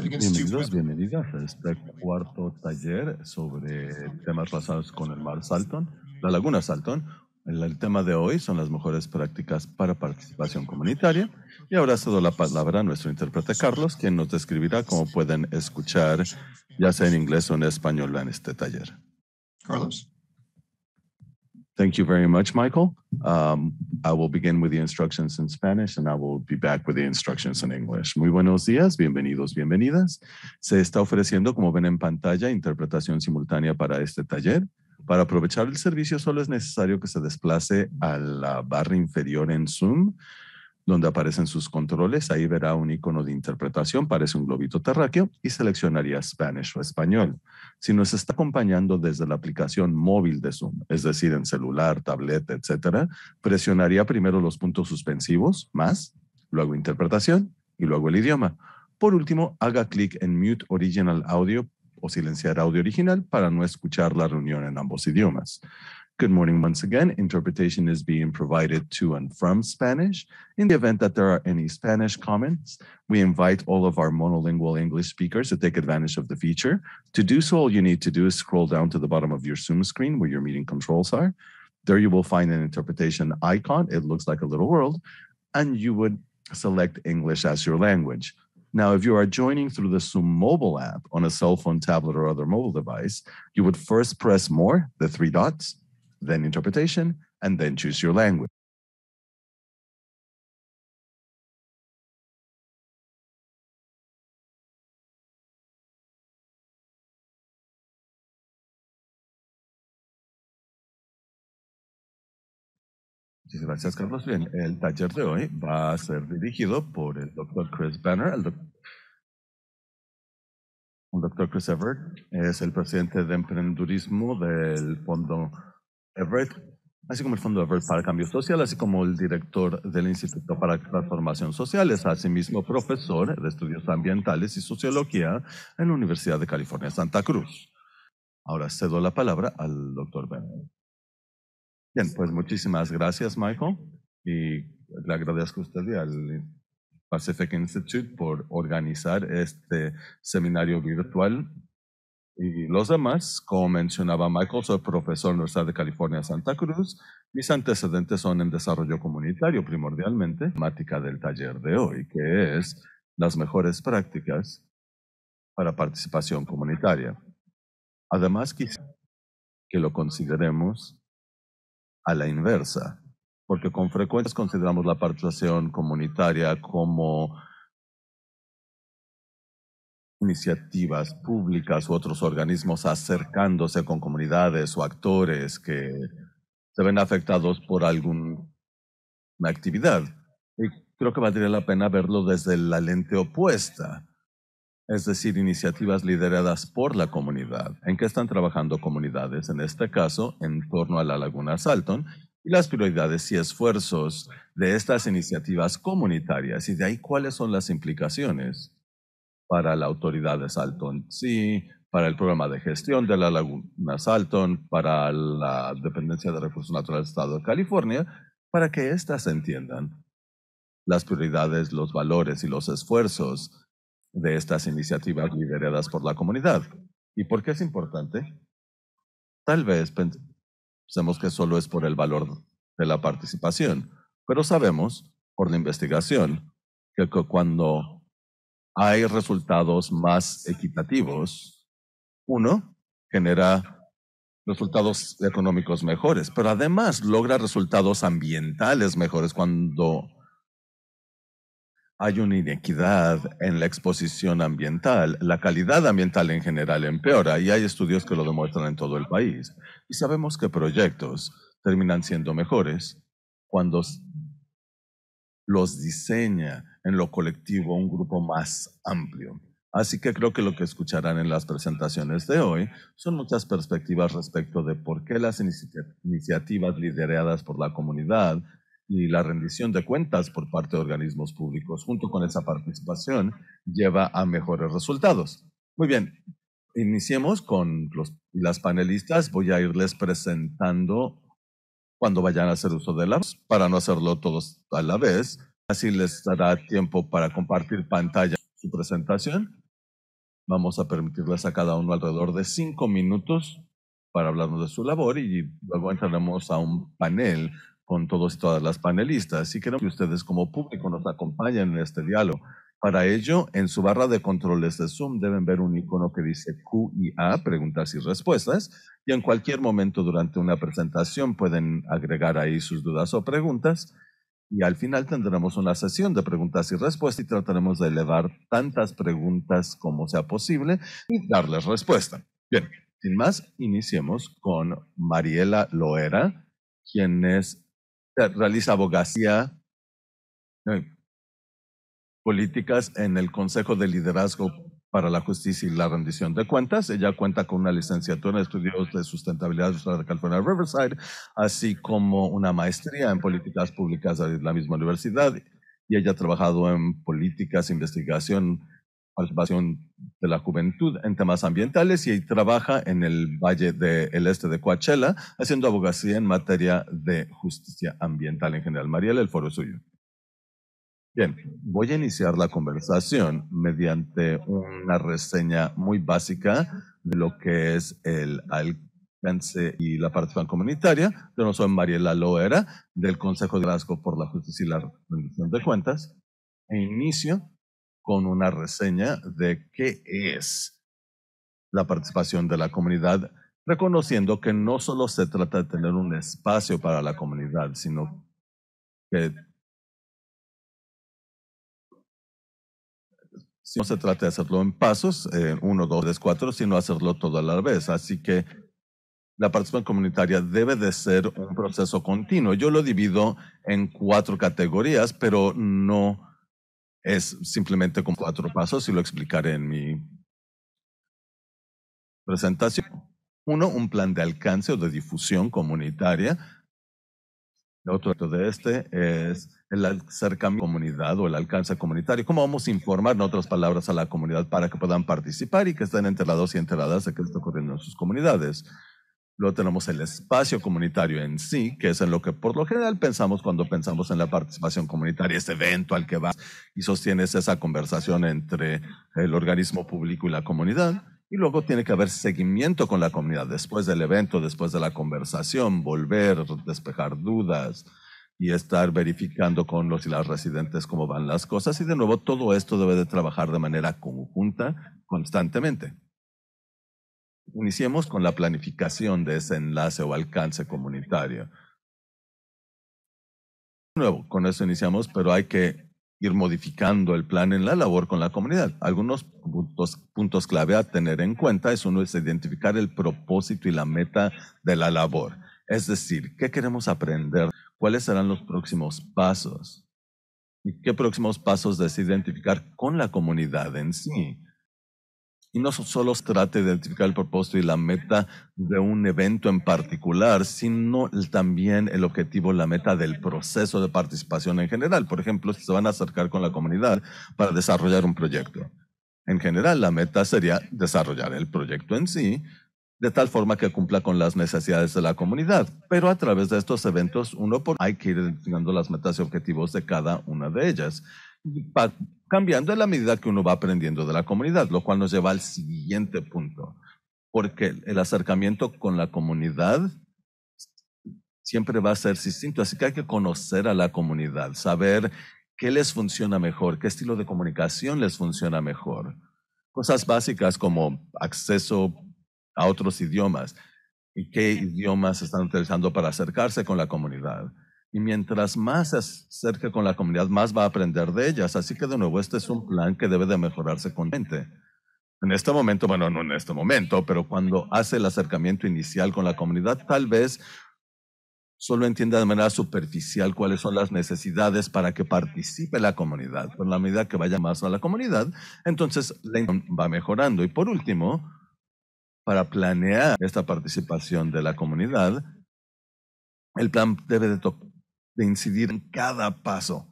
Bienvenidos, bienvenidas a este cuarto taller sobre temas relacionados con el mar Salton, la laguna Salton. El, tema de hoy son las mejores prácticas para participación comunitaria. Y ahora cedo la palabra a nuestro intérprete Carlos, quien nos describirá cómo pueden escuchar, ya sea en inglés o en español, en este taller. Carlos. Thank you very much, Michael. Um, I will begin with the instructions in Spanish and I will be back with the instructions in English. Muy buenos días, bienvenidos, bienvenidas. Se está ofreciendo, como ven en pantalla, interpretación simultánea para este taller. Para aprovechar el servicio solo es necesario que se desplace a la barra inferior en Zoom donde aparecen sus controles. Ahí verá un icono de interpretación, parece un globito terráqueo, y seleccionaría Spanish o español. Si nos está acompañando desde la aplicación móvil de Zoom, es decir, en celular, tableta, etcétera, presionaría primero los puntos suspensivos, más, luego interpretación y luego el idioma. Por último, haga clic en Mute Original Audio o silenciar audio original para no escuchar la reunión en ambos idiomas. Good morning once again. Interpretation is being provided to and from Spanish. In the event that there are any Spanish comments, we invite all of our monolingual English speakers to take advantage of the feature. To do so, all you need to do is scroll down to the bottom of your Zoom screen where your meeting controls are. There you will find an interpretation icon. It looks like a little world, and you would select English as your language. Now, if you are joining through the Zoom mobile app on a cell phone, tablet, or other mobile device, you would first press more, the three dots, then interpretation, and then choose your language. Muchas gracias, Carlos. Bien, el taller de hoy va a ser dirigido por el doctor Chris Banner. El, Dr. doctor Chris Everett es el presidente de emprendedurismo del Fondo Everett, así como el Fondo Everett para el Cambio Social, así como el director del Instituto para Transformación Social, es asimismo profesor de Estudios Ambientales y Sociología en la Universidad de California, Santa Cruz. Ahora cedo la palabra al doctor Ben. Bien, pues muchísimas gracias, Michael, y le agradezco a usted y al Pacific Institute por organizar este seminario virtual y los demás, como mencionaba Michael, soy profesor en la Universidad de California Santa Cruz. Mis antecedentes son en desarrollo comunitario, primordialmente, temática del taller de hoy, que es las mejores prácticas para participación comunitaria. Además, quizá que lo consideremos a la inversa, porque con frecuencia consideramos la participación comunitaria como iniciativas públicas u otros organismos acercándose con comunidades o actores que se ven afectados por alguna actividad. Y creo que valdría la pena verlo desde la lente opuesta, es decir, iniciativas lideradas por la comunidad. ¿En qué están trabajando comunidades? En este caso, en torno a la laguna Salton y las prioridades y esfuerzos de estas iniciativas comunitarias y de ahí cuáles son las implicaciones para la autoridad de Salton sí, para el programa de gestión de la laguna Salton, para la dependencia de recursos naturales del Estado de California, para que éstas entiendan las prioridades, los valores y los esfuerzos de estas iniciativas lideradas por la comunidad. ¿Y por qué es importante? Tal vez pensemos que solo es por el valor de la participación, pero sabemos por la investigación que cuando hay resultados más equitativos. Uno, genera resultados económicos mejores, pero además logra resultados ambientales mejores cuando hay una inequidad en la exposición ambiental. La calidad ambiental en general empeora y hay estudios que lo demuestran en todo el país. Y sabemos que proyectos terminan siendo mejores cuando los diseña en lo colectivo un grupo más amplio. Así que creo que lo que escucharán en las presentaciones de hoy son muchas perspectivas respecto de por qué las iniciativas lideradas por la comunidad y la rendición de cuentas por parte de organismos públicos junto con esa participación lleva a mejores resultados. Muy bien, iniciemos con los, las panelistas. Voy a irles presentando cuando vayan a hacer uso de la para no hacerlo todos a la vez. Así les dará tiempo para compartir pantalla su presentación. Vamos a permitirles a cada uno alrededor de cinco minutos para hablarnos de su labor y luego entraremos a un panel con todos y todas las panelistas. Y queremos que ustedes como público nos acompañen en este diálogo. Para ello, en su barra de controles de Zoom deben ver un icono que dice Q y A, preguntas y respuestas, y en cualquier momento durante una presentación pueden agregar ahí sus dudas o preguntas. Y al final tendremos una sesión de preguntas y respuestas y trataremos de elevar tantas preguntas como sea posible y darles respuesta. Bien, sin más, iniciemos con Mariela Loera, quien es, eh, realiza abogacía políticas en el Consejo de Liderazgo para la Justicia y la Rendición de Cuentas. Ella cuenta con una licenciatura en estudios de sustentabilidad de California Riverside, así como una maestría en políticas públicas de la misma universidad. Y ella ha trabajado en políticas, investigación, participación de la juventud en temas ambientales y trabaja en el Valle del Este de Coachella haciendo abogacía en materia de justicia ambiental en general. Mariela, el foro suyo. Bien, voy a iniciar la conversación mediante una reseña muy básica de lo que es el alcance y la participación comunitaria. Yo no soy Mariela Loera, del Consejo de Glasgow por la Justicia y la Rendición de Cuentas. E inicio con una reseña de qué es la participación de la comunidad, reconociendo que no solo se trata de tener un espacio para la comunidad, sino que no se trata de hacerlo en pasos, eh, uno, dos, tres, cuatro, sino hacerlo todo a la vez. Así que la participación comunitaria debe de ser un proceso continuo. Yo lo divido en cuatro categorías, pero no es simplemente con cuatro pasos y lo explicaré en mi presentación. Uno, un plan de alcance o de difusión comunitaria el otro de este es el acercamiento comunitario comunidad o el alcance comunitario. ¿Cómo vamos a informar, en otras palabras, a la comunidad para que puedan participar y que estén enterados y enteradas de qué está ocurriendo en sus comunidades? Luego tenemos el espacio comunitario en sí, que es en lo que por lo general pensamos cuando pensamos en la participación comunitaria, ese evento al que vas y sostienes esa conversación entre el organismo público y la comunidad. Y luego tiene que haber seguimiento con la comunidad después del evento, después de la conversación, volver, despejar dudas y estar verificando con los y las residentes cómo van las cosas. Y de nuevo, todo esto debe de trabajar de manera conjunta constantemente. Iniciemos con la planificación de ese enlace o alcance comunitario. De nuevo, con eso iniciamos, pero hay que ir modificando el plan en la labor con la comunidad. Algunos puntos, clave a tener en cuenta es uno es identificar el propósito y la meta de la labor. Es decir, ¿qué queremos aprender? ¿Cuáles serán los próximos pasos? ¿Y qué próximos pasos desidentificar identificar con la comunidad en sí? y no solo trate de identificar el propósito y la meta de un evento en particular, sino también el objetivo, la meta del proceso de participación en general. Por ejemplo, si se van a acercar con la comunidad para desarrollar un proyecto. En general, la meta sería desarrollar el proyecto en sí, de tal forma que cumpla con las necesidades de la comunidad. Pero a través de estos eventos, uno por hay que ir identificando las metas y objetivos de cada una de ellas va cambiando en la medida que uno va aprendiendo de la comunidad, lo cual nos lleva al siguiente punto, porque el acercamiento con la comunidad siempre va a ser distinto, así que hay que conocer a la comunidad, saber qué les funciona mejor, qué estilo de comunicación les funciona mejor. Cosas básicas como acceso a otros idiomas y qué idiomas están utilizando para acercarse con la comunidad. Y mientras más se acerca con la comunidad, más va a aprender de ellas. Así que de nuevo, este es un plan que debe de mejorarse con En este momento, bueno, no en este momento, pero cuando hace el acercamiento inicial con la comunidad, tal vez solo entienda de manera superficial cuáles son las necesidades para que participe la comunidad. con la medida que vaya más a la comunidad, entonces la va mejorando. Y por último, para planear esta participación de la comunidad, el plan debe de tocar de incidir en cada paso.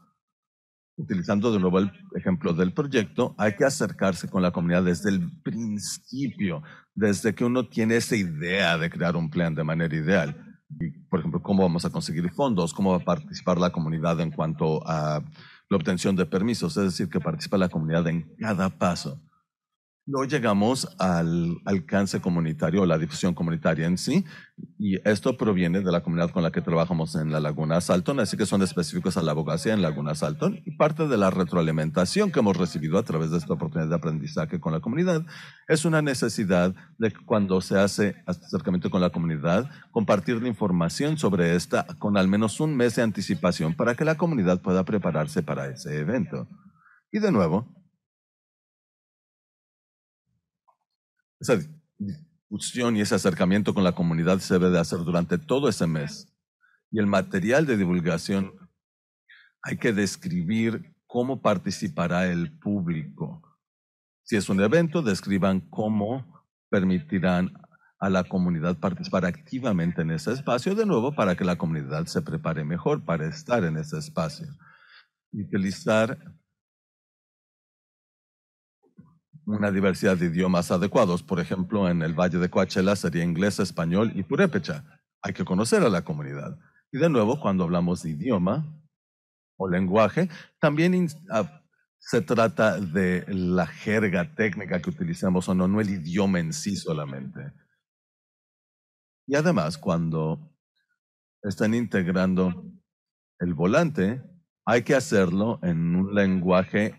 Utilizando de nuevo el ejemplo del proyecto, hay que acercarse con la comunidad desde el principio, desde que uno tiene esa idea de crear un plan de manera ideal. por ejemplo, cómo vamos a conseguir fondos, cómo va a participar la comunidad en cuanto a la obtención de permisos, es decir, que participa la comunidad en cada paso. No llegamos al alcance comunitario o la difusión comunitaria en sí, y esto proviene de la comunidad con la que trabajamos en la Laguna Salton, así que son específicos a la abogacía en Laguna Salton, y parte de la retroalimentación que hemos recibido a través de esta oportunidad de aprendizaje con la comunidad es una necesidad de cuando se hace acercamiento con la comunidad, compartir la información sobre esta con al menos un mes de anticipación para que la comunidad pueda prepararse para ese evento. Y de nuevo, Esa discusión y ese acercamiento con la comunidad se debe de hacer durante todo ese mes. Y el material de divulgación hay que describir cómo participará el público. Si es un evento, describan cómo permitirán a la comunidad participar activamente en ese espacio, de nuevo, para que la comunidad se prepare mejor para estar en ese espacio. Utilizar una diversidad de idiomas adecuados. Por ejemplo, en el Valle de Coachella sería inglés, español y purépecha. Hay que conocer a la comunidad. Y de nuevo, cuando hablamos de idioma o lenguaje, también se trata de la jerga técnica que utilizamos o no, no el idioma en sí solamente. Y además, cuando están integrando el volante, hay que hacerlo en un lenguaje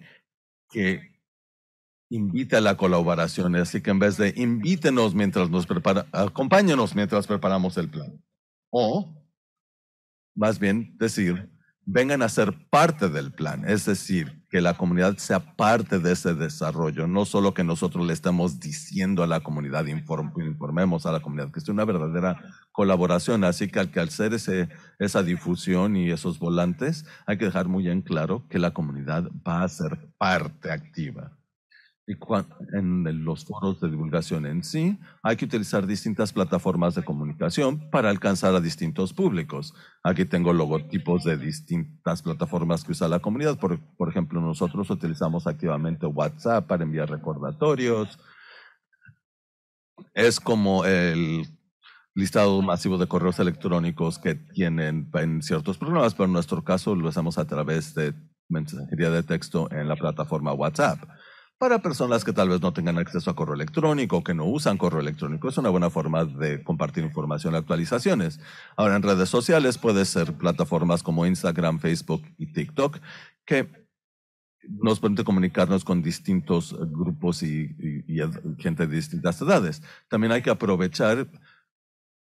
que invita a la colaboración. Así que en vez de invítenos mientras nos prepara, acompáñenos mientras preparamos el plan. O, más bien, decir, vengan a ser parte del plan. Es decir, que la comunidad sea parte de ese desarrollo. No solo que nosotros le estamos diciendo a la comunidad, informemos a la comunidad, que es una verdadera colaboración. Así que al, hacer ese, esa difusión y esos volantes, hay que dejar muy en claro que la comunidad va a ser parte activa y en los foros de divulgación en sí, hay que utilizar distintas plataformas de comunicación para alcanzar a distintos públicos. Aquí tengo logotipos de distintas plataformas que usa la comunidad. Por, ejemplo, nosotros utilizamos activamente WhatsApp para enviar recordatorios. Es como el listado masivo de correos electrónicos que tienen en ciertos programas, pero en nuestro caso lo hacemos a través de mensajería de texto en la plataforma WhatsApp para personas que tal vez no tengan acceso a correo electrónico que no usan correo electrónico. Es una buena forma de compartir información y actualizaciones. Ahora, en redes sociales puede ser plataformas como Instagram, Facebook y TikTok, que nos permiten comunicarnos con distintos grupos y, y gente de distintas edades. También hay que aprovechar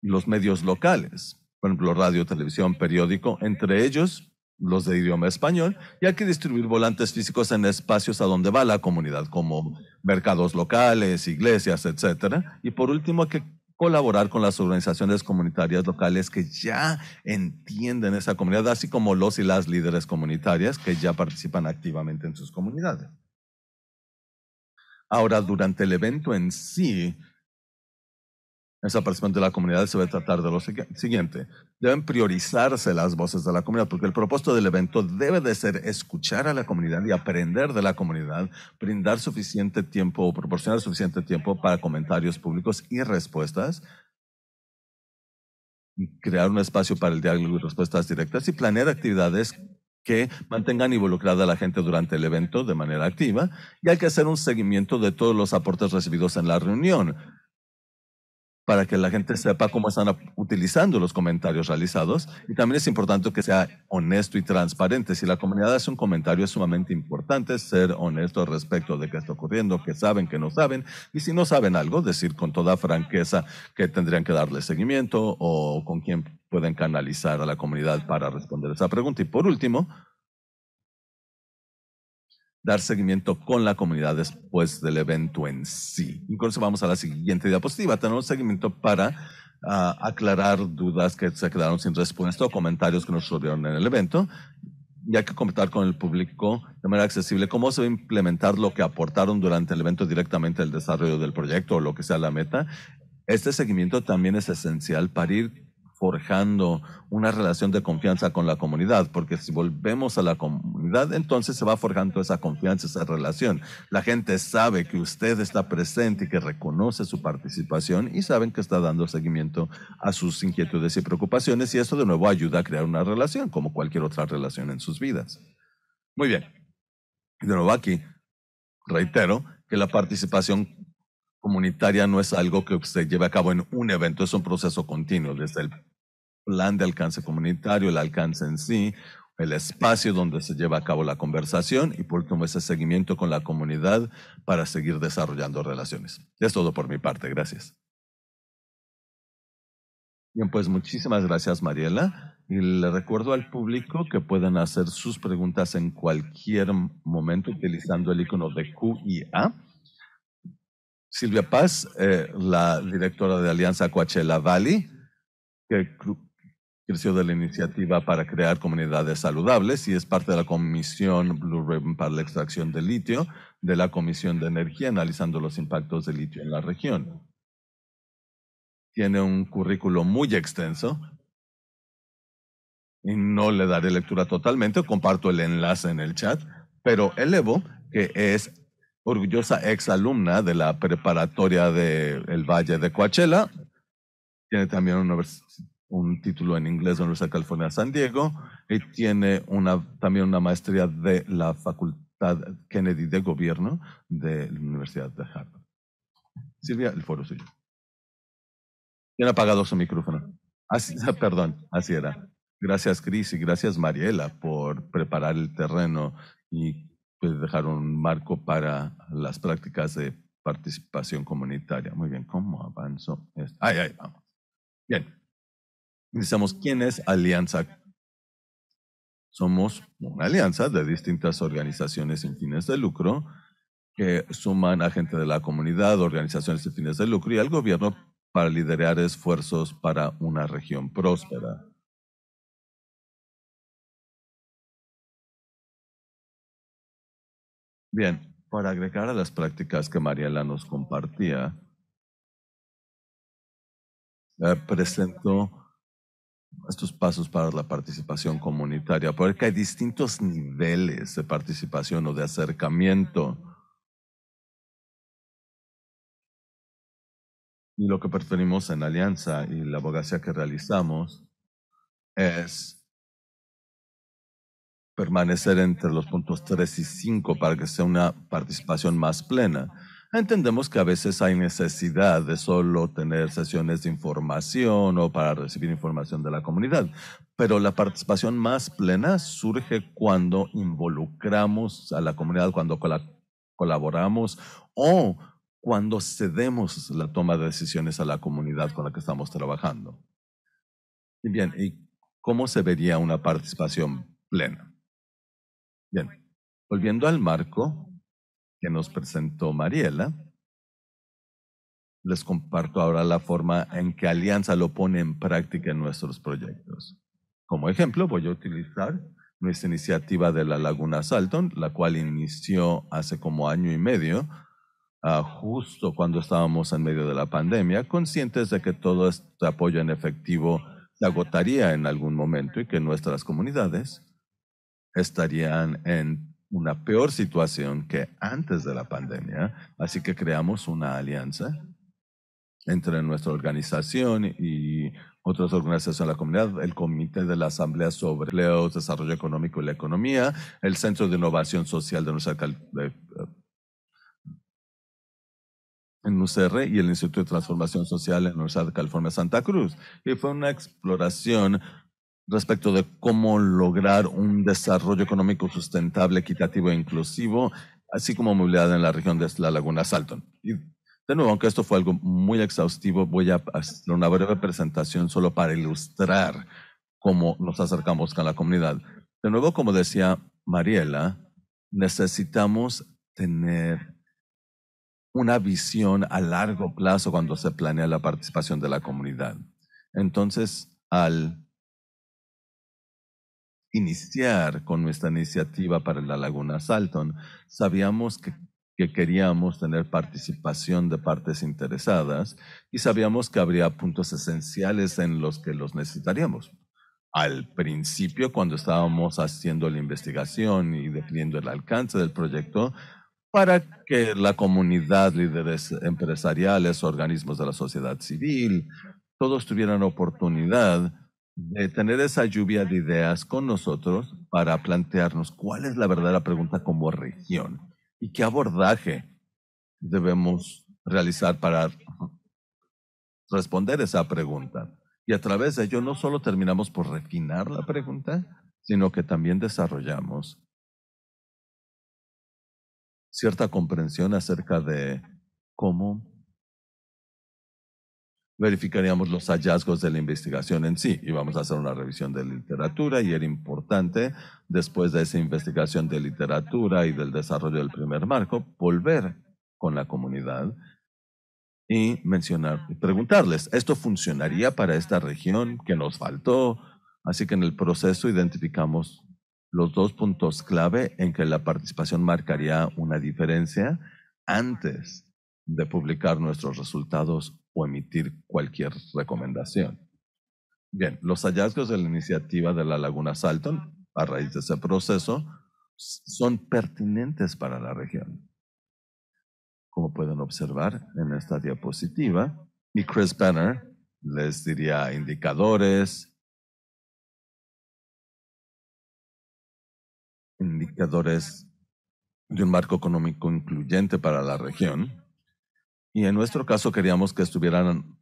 los medios locales, por ejemplo, radio, televisión, periódico, entre ellos los de idioma español, y hay que distribuir volantes físicos en espacios a donde va la comunidad, como mercados locales, iglesias, etc. Y por último, hay que colaborar con las organizaciones comunitarias locales que ya entienden esa comunidad, así como los y las líderes comunitarias que ya participan activamente en sus comunidades. Ahora, durante el evento en sí, participación de la comunidad se a tratar de lo siguiente. Deben priorizarse las voces de la comunidad, porque el propósito del evento debe de ser escuchar a la comunidad y aprender de la comunidad, brindar suficiente tiempo o proporcionar suficiente tiempo para comentarios públicos y respuestas, crear un espacio para el diálogo y respuestas directas y planear actividades que mantengan involucrada a la gente durante el evento de manera activa y hay que hacer un seguimiento de todos los aportes recibidos en la reunión para que la gente sepa cómo están utilizando los comentarios realizados. Y también es importante que sea honesto y transparente. Si la comunidad hace un comentario es sumamente importante ser honesto respecto de qué está ocurriendo, qué saben, qué no saben. Y si no saben algo, decir con toda franqueza que tendrían que darle seguimiento o con quién pueden canalizar a la comunidad para responder esa pregunta. Y por último, dar seguimiento con la comunidad después del evento en sí. Incluso vamos a la siguiente diapositiva. Tenemos seguimiento para ah, aclarar dudas que se quedaron sin respuesta o comentarios que nos surgieron en el evento. Y hay que comentar con el público de manera accesible cómo se va a implementar lo que aportaron durante el evento directamente al desarrollo del proyecto o lo que sea la meta. Este seguimiento también es esencial para ir forjando una relación de confianza con la comunidad, porque si volvemos a la comunidad, entonces se va forjando esa confianza, esa relación. La gente sabe que usted está presente y que reconoce su participación y saben que está dando seguimiento a sus inquietudes y preocupaciones y eso de nuevo ayuda a crear una relación, como cualquier otra relación en sus vidas. Muy bien. De nuevo aquí, reitero que la participación comunitaria no es algo que usted lleve a cabo en un evento, es un proceso continuo, desde el plan de alcance comunitario, el alcance en sí, el espacio donde se lleva a cabo la conversación y por último ese seguimiento con la comunidad para seguir desarrollando relaciones. Es todo por mi parte, gracias. Bien, pues muchísimas gracias Mariela y le recuerdo al público que pueden hacer sus preguntas en cualquier momento utilizando el icono de QIA. Silvia Paz, eh, la directora de Alianza Coachella Valley, que creció de la iniciativa para crear comunidades saludables y es parte de la Comisión Blue Ribbon para la extracción de litio de la Comisión de Energía analizando los impactos de litio en la región. Tiene un currículo muy extenso y no le daré lectura totalmente, comparto el enlace en el chat, pero Elevo, que es orgullosa exalumna de la preparatoria del Valle de Coachella, tiene también una un título en inglés de la Universidad de California San Diego y tiene una, también una maestría de la Facultad Kennedy de Gobierno de la Universidad de Harvard. Silvia, el foro suyo. ¿Quién ha apagado su micrófono? Así, perdón, así era. Gracias, Cris, y gracias, Mariela, por preparar el terreno y pues, dejar un marco para las prácticas de participación comunitaria. Muy bien, ¿cómo avanzo? Esto? Ahí, ahí, vamos. Bien, Necesitamos quién es Alianza. Somos una alianza de distintas organizaciones sin fines de lucro que suman a gente de la comunidad, organizaciones sin fines de lucro y al gobierno para liderar esfuerzos para una región próspera. Bien, para agregar a las prácticas que Mariela nos compartía, eh, presento estos pasos para la participación comunitaria, porque hay distintos niveles de participación o de acercamiento. Y lo que preferimos en Alianza y la abogacía que realizamos es permanecer entre los puntos 3 y 5 para que sea una participación más plena. Entendemos que a veces hay necesidad de solo tener sesiones de información o para recibir información de la comunidad, pero la participación más plena surge cuando involucramos a la comunidad, cuando colaboramos o cuando cedemos la toma de decisiones a la comunidad con la que estamos trabajando. bien, ¿y cómo se vería una participación plena? Bien, volviendo al marco, que nos presentó Mariela. Les comparto ahora la forma en que Alianza lo pone en práctica en nuestros proyectos. Como ejemplo, voy a utilizar nuestra iniciativa de la Laguna Salton, la cual inició hace como año y medio, ah, justo cuando estábamos en medio de la pandemia, conscientes de que todo este apoyo en efectivo se agotaría en algún momento y que nuestras comunidades estarían en una peor situación que antes de la pandemia, así que creamos una alianza entre nuestra organización y otras organizaciones de la comunidad, el Comité de la Asamblea sobre Empleo, Desarrollo Económico y la Economía, el Centro de Innovación Social de nuestra eh, en UCR y el Instituto de Transformación Social en la Universidad de California Santa Cruz. Y fue una exploración respecto de cómo lograr un desarrollo económico sustentable, equitativo e inclusivo, así como movilidad en la región de la Laguna Salton. de nuevo, aunque esto fue algo muy exhaustivo, voy a hacer una breve presentación solo para ilustrar cómo nos acercamos con la comunidad. De nuevo, como decía Mariela, necesitamos tener una visión a largo plazo cuando se planea la participación de la comunidad. Entonces, al iniciar con nuestra iniciativa para la Laguna Salton, sabíamos que, queríamos tener participación de partes interesadas y sabíamos que habría puntos esenciales en los que los necesitaríamos. Al principio, cuando estábamos haciendo la investigación y definiendo el alcance del proyecto, para que la comunidad, líderes empresariales, organismos de la sociedad civil, todos tuvieran oportunidad de tener esa lluvia de ideas con nosotros para plantearnos cuál es la verdadera pregunta como región y qué abordaje debemos realizar para responder esa pregunta. Y a través de ello no solo terminamos por refinar la pregunta, sino que también desarrollamos cierta comprensión acerca de cómo verificaríamos los hallazgos de la investigación en sí y vamos a hacer una revisión de literatura y era importante, después de esa investigación de literatura y del desarrollo del primer marco, volver con la comunidad y mencionar, preguntarles, ¿esto funcionaría para esta región que nos faltó? Así que en el proceso identificamos los dos puntos clave en que la participación marcaría una diferencia antes de publicar nuestros resultados o emitir cualquier recomendación. Bien, los hallazgos de la iniciativa de la Laguna Salton, a raíz de ese proceso, son pertinentes para la región. Como pueden observar en esta diapositiva, y Chris Banner les diría indicadores, indicadores de un marco económico incluyente para la región, y en nuestro caso queríamos que estuvieran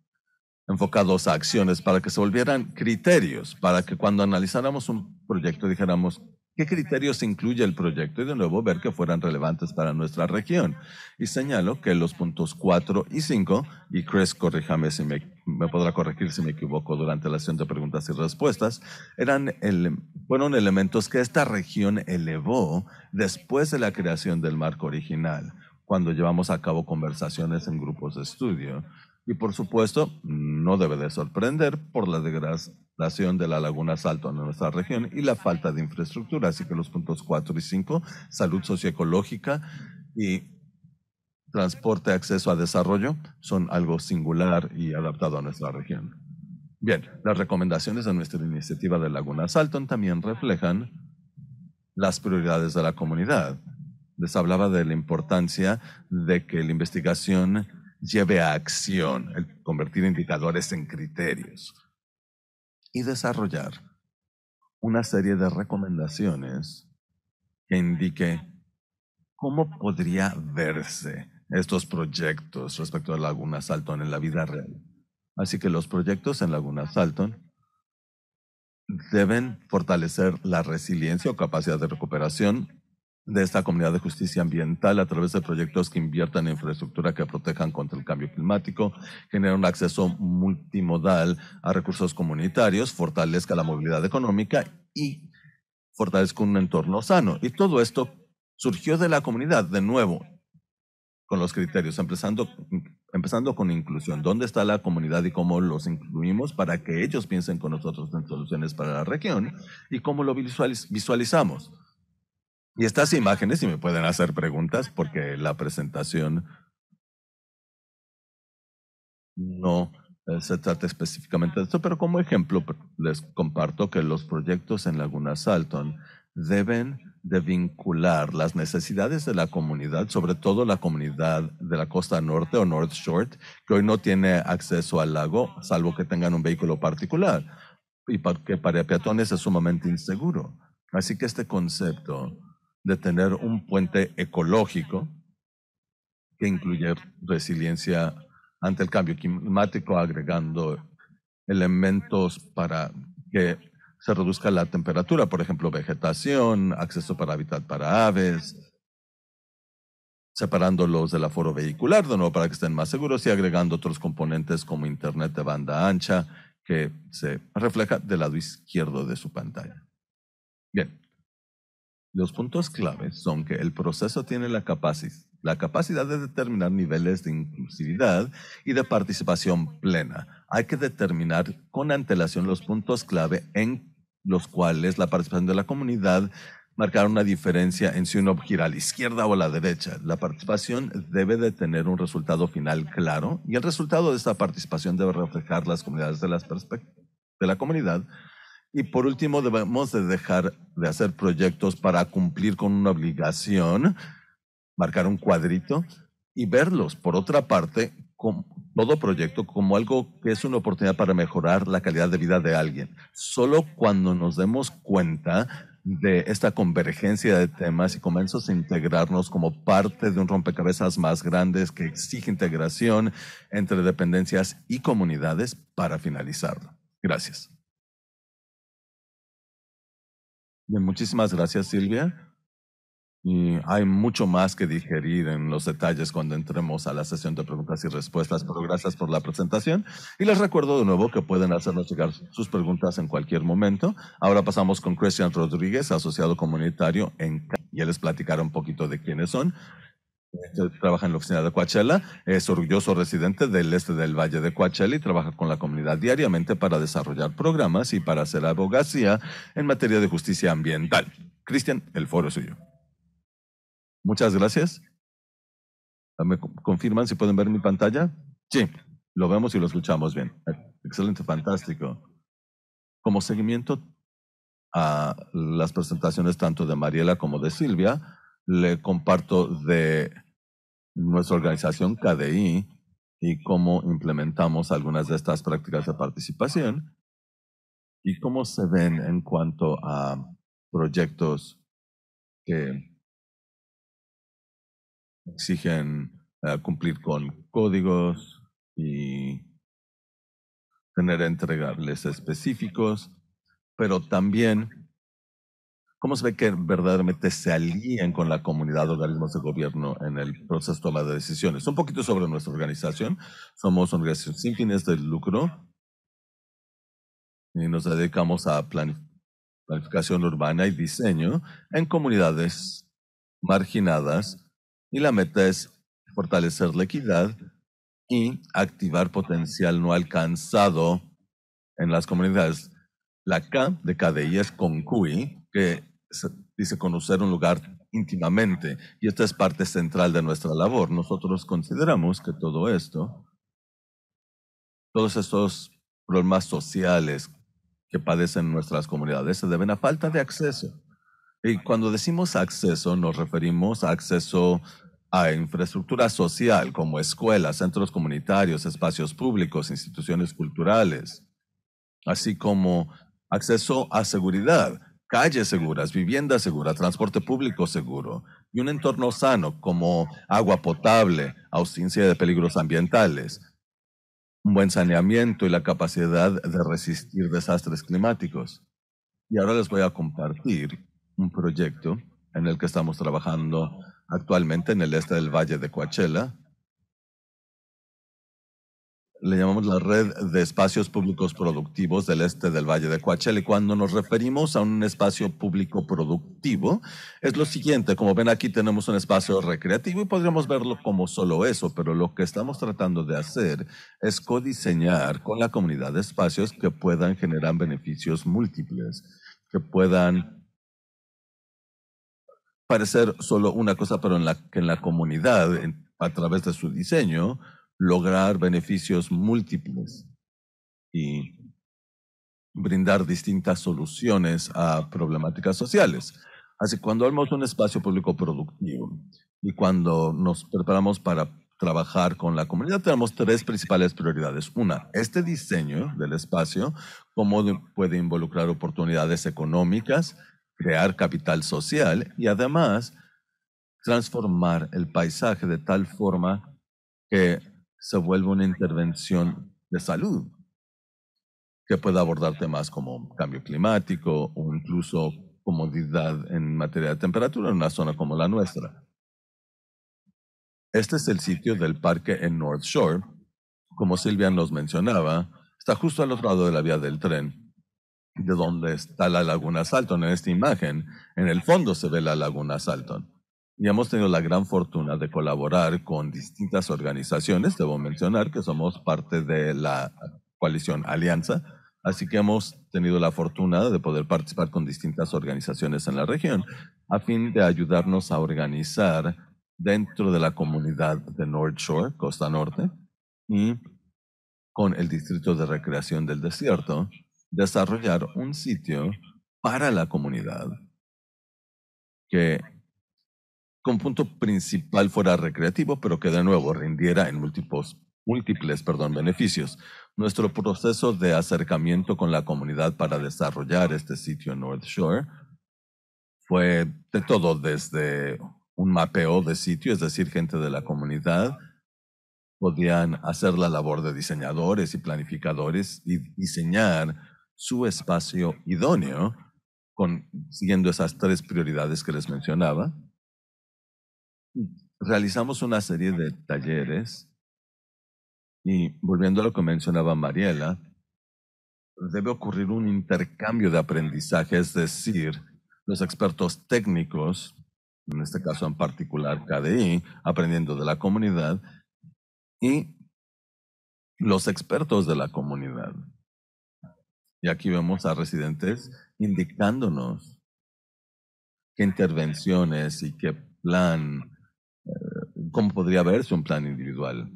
enfocados a acciones para que se volvieran criterios, para que cuando analizáramos un proyecto dijéramos qué criterios incluye el proyecto y de nuevo ver que fueran relevantes para nuestra región. Y señalo que los puntos 4 y 5, y Chris, corríjame si me, podrá corregir si me equivoco durante la sesión de preguntas y respuestas, eran fueron elementos que esta región elevó después de la creación del marco original cuando llevamos a cabo conversaciones en grupos de estudio. Y por supuesto, no debe de sorprender por la degradación de la laguna Salto en nuestra región y la falta de infraestructura. Así que los puntos 4 y 5, salud socioecológica y transporte, acceso a desarrollo, son algo singular y adaptado a nuestra región. Bien, las recomendaciones de nuestra iniciativa de Laguna Salton también reflejan las prioridades de la comunidad les hablaba de la importancia de que la investigación lleve a acción, el convertir indicadores en criterios y desarrollar una serie de recomendaciones que indique cómo podría verse estos proyectos respecto a Laguna Salton en la vida real. Así que los proyectos en Laguna Salton deben fortalecer la resiliencia o capacidad de recuperación de esta comunidad de justicia ambiental a través de proyectos que inviertan en infraestructura que protejan contra el cambio climático, genera un acceso multimodal a recursos comunitarios, fortalezca la movilidad económica y fortalezca un entorno sano. Y todo esto surgió de la comunidad, de nuevo, con los criterios, empezando, empezando con inclusión. ¿Dónde está la comunidad y cómo los incluimos para que ellos piensen con nosotros en soluciones para la región y cómo lo visualizamos? Y estas imágenes, si me pueden hacer preguntas, porque la presentación no eh, se trata específicamente de esto, pero como ejemplo les comparto que los proyectos en Laguna Salton deben de vincular las necesidades de la comunidad, sobre todo la comunidad de la costa norte o North Shore, que hoy no tiene acceso al lago, salvo que tengan un vehículo particular, y que para peatones es sumamente inseguro. Así que este concepto de tener un puente ecológico que incluye resiliencia ante el cambio climático, agregando elementos para que se reduzca la temperatura, por ejemplo, vegetación, acceso para hábitat para aves, separándolos del aforo vehicular de nuevo para que estén más seguros y agregando otros componentes como internet de banda ancha que se refleja del lado izquierdo de su pantalla. Bien, los puntos clave son que el proceso tiene la capacidad, la capacidad de determinar niveles de inclusividad y de participación plena. Hay que determinar con antelación los puntos clave en los cuales la participación de la comunidad marcará una diferencia en si uno gira a la izquierda o a la derecha. La participación debe de tener un resultado final claro y el resultado de esta participación debe reflejar las comunidades de, las de la comunidad y por último, debemos de dejar de hacer proyectos para cumplir con una obligación, marcar un cuadrito y verlos, por otra parte, todo proyecto como algo que es una oportunidad para mejorar la calidad de vida de alguien. Solo cuando nos demos cuenta de esta convergencia de temas y comenzamos a integrarnos como parte de un rompecabezas más grande que exige integración entre dependencias y comunidades para finalizarlo. Gracias. Bien, muchísimas gracias, Silvia. Y hay mucho más que digerir en los detalles cuando entremos a la sesión de preguntas y respuestas, pero gracias por la presentación. Y les recuerdo de nuevo que pueden hacernos llegar sus preguntas en cualquier momento. Ahora pasamos con Christian Rodríguez, asociado comunitario en y él les platicará un poquito de quiénes son. Este, trabaja en la oficina de Coachella, es orgulloso residente del este del Valle de Coachella y trabaja con la comunidad diariamente para desarrollar programas y para hacer abogacía en materia de justicia ambiental. Cristian, el foro es suyo. Muchas gracias. Ah, ¿Me confirman si pueden ver mi pantalla? Sí, lo vemos y lo escuchamos bien. Excelente, fantástico. Como seguimiento a las presentaciones tanto de Mariela como de Silvia, le comparto de nuestra organización KDI y cómo implementamos algunas de estas prácticas de participación y cómo se ven en cuanto a proyectos que exigen eh, cumplir con códigos y tener entregables específicos, pero también ¿Cómo se ve que verdaderamente se alían con la comunidad de organismos de gobierno en el proceso de toma de decisiones? Un poquito sobre nuestra organización. Somos una organización sin fines de lucro y nos dedicamos a planificación urbana y diseño en comunidades marginadas y la meta es fortalecer la equidad y activar potencial no alcanzado en las comunidades. La K de KDI es CONCUI, que dice conocer un lugar íntimamente. Y esta es parte central de nuestra labor. Nosotros consideramos que todo esto, todos estos problemas sociales que padecen nuestras comunidades se deben a falta de acceso. Y cuando decimos acceso, nos referimos a acceso a infraestructura social como escuelas, centros comunitarios, espacios públicos, instituciones culturales, así como acceso a seguridad, calles seguras, viviendas seguras, transporte público seguro y un entorno sano como agua potable, ausencia de peligros ambientales, un buen saneamiento y la capacidad de resistir desastres climáticos. Y ahora les voy a compartir un proyecto en el que estamos trabajando actualmente en el este del Valle de Coachella, le llamamos la Red de Espacios Públicos Productivos del Este del Valle de Coachella. Y cuando nos referimos a un espacio público productivo, es lo siguiente. Como ven aquí tenemos un espacio recreativo y podríamos verlo como solo eso, pero lo que estamos tratando de hacer es codiseñar con la comunidad espacios que puedan generar beneficios múltiples, que puedan parecer solo una cosa, pero en la que en la comunidad, a través de su diseño, lograr beneficios múltiples y brindar distintas soluciones a problemáticas sociales. Así que cuando de un espacio público productivo y cuando nos preparamos para trabajar con la comunidad, tenemos tres principales prioridades. Una, este diseño del espacio, cómo puede involucrar oportunidades económicas, crear capital social y además transformar el paisaje de tal forma que se vuelve una intervención de salud que pueda abordar temas como cambio climático o incluso comodidad en materia de temperatura en una zona como la nuestra. Este es el sitio del parque en North Shore. Como Silvia nos mencionaba, está justo al otro lado de la vía del tren, de donde está la laguna Salton en esta imagen. En el fondo se ve la laguna Salton y hemos tenido la gran fortuna de colaborar con distintas organizaciones. Debo mencionar que somos parte de la coalición Alianza, así que hemos tenido la fortuna de poder participar con distintas organizaciones en la región a fin de ayudarnos a organizar dentro de la comunidad de North Shore, Costa Norte, y con el Distrito de Recreación del Desierto, desarrollar un sitio para la comunidad que con punto principal fuera recreativo, pero que de nuevo rindiera en múltiples, múltiples perdón, beneficios. Nuestro proceso de acercamiento con la comunidad para desarrollar este sitio North Shore fue de todo, desde un mapeo de sitio, es decir, gente de la comunidad podían hacer la labor de diseñadores y planificadores y diseñar su espacio idóneo con, siguiendo esas tres prioridades que les mencionaba realizamos una serie de talleres y volviendo a lo que mencionaba Mariela, debe ocurrir un intercambio de aprendizaje, es decir, los expertos técnicos, en este caso en particular KDI, aprendiendo de la comunidad, y los expertos de la comunidad. Y aquí vemos a residentes indicándonos qué intervenciones y qué plan cómo podría verse un plan individual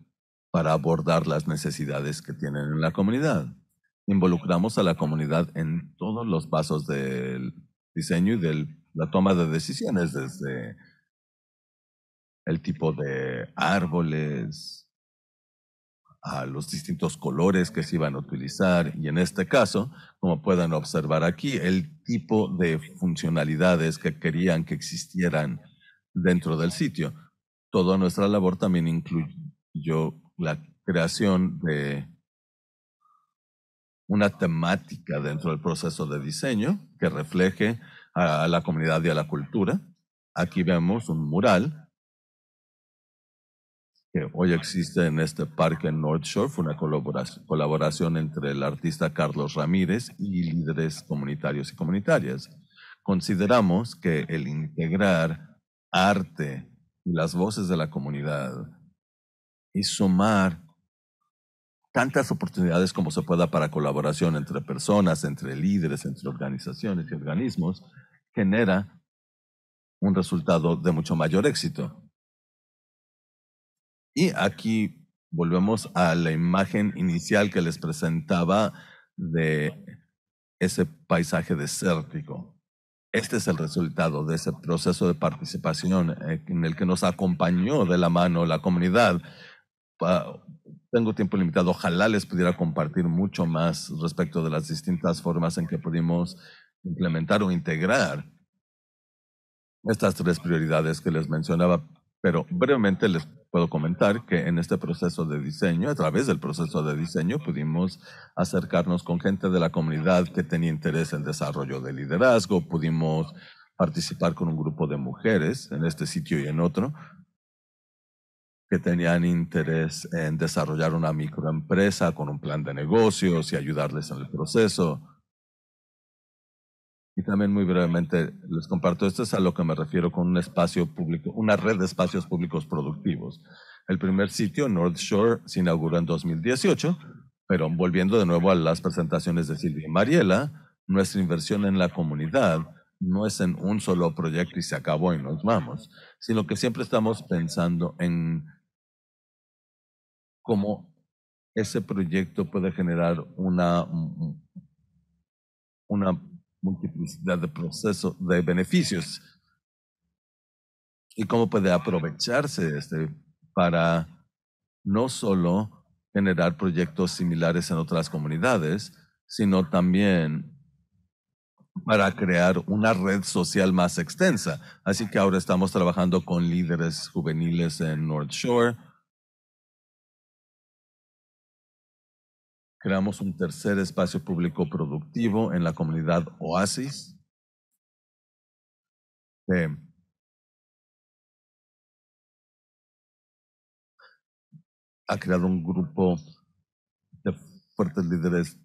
para abordar las necesidades que tienen en la comunidad. Involucramos a la comunidad en todos los pasos del diseño y de la toma de decisiones, desde el tipo de árboles, a los distintos colores que se iban a utilizar y en este caso, como pueden observar aquí, el tipo de funcionalidades que querían que existieran dentro del sitio toda nuestra labor también incluyó la creación de una temática dentro del proceso de diseño que refleje a la comunidad y a la cultura. Aquí vemos un mural que hoy existe en este parque en North Shore. Fue una colaboración entre el artista Carlos Ramírez y líderes comunitarios y comunitarias. Consideramos que el integrar arte y las voces de la comunidad y sumar tantas oportunidades como se pueda para colaboración entre personas, entre líderes, entre organizaciones y organismos, genera un resultado de mucho mayor éxito. Y aquí volvemos a la imagen inicial que les presentaba de ese paisaje desértico. Este es el resultado de ese proceso de participación eh, en el que nos acompañó de la mano la comunidad. Tengo tiempo limitado. Ojalá les pudiera compartir mucho más respecto de las distintas formas en que pudimos implementar o integrar estas tres prioridades que les mencionaba, pero brevemente les puedo comentar que en este proceso de diseño, a través del proceso de diseño, pudimos acercarnos con gente de la comunidad que tenía interés en desarrollo de liderazgo, pudimos participar con un grupo de mujeres en este sitio y en otro que tenían interés en desarrollar una microempresa con un plan de negocios y ayudarles en el proceso. Y también muy brevemente les comparto, esto es a lo que me refiero con un espacio público, una red de espacios públicos productivos. El primer sitio, North Shore, se inauguró en 2018, pero volviendo de nuevo a las presentaciones de Silvia y Mariela, nuestra inversión en la comunidad no es en un solo proyecto y se acabó y nos vamos, sino que siempre estamos pensando en cómo ese proyecto puede generar una, una multiplicidad de procesos, de beneficios. Y cómo puede aprovecharse este para no solo generar proyectos similares en otras comunidades, sino también para crear una red social más extensa. Así que ahora estamos trabajando con líderes juveniles en North Shore, Creamos un tercer espacio público productivo en la comunidad Oasis. Eh, ha creado un grupo de fuertes líderes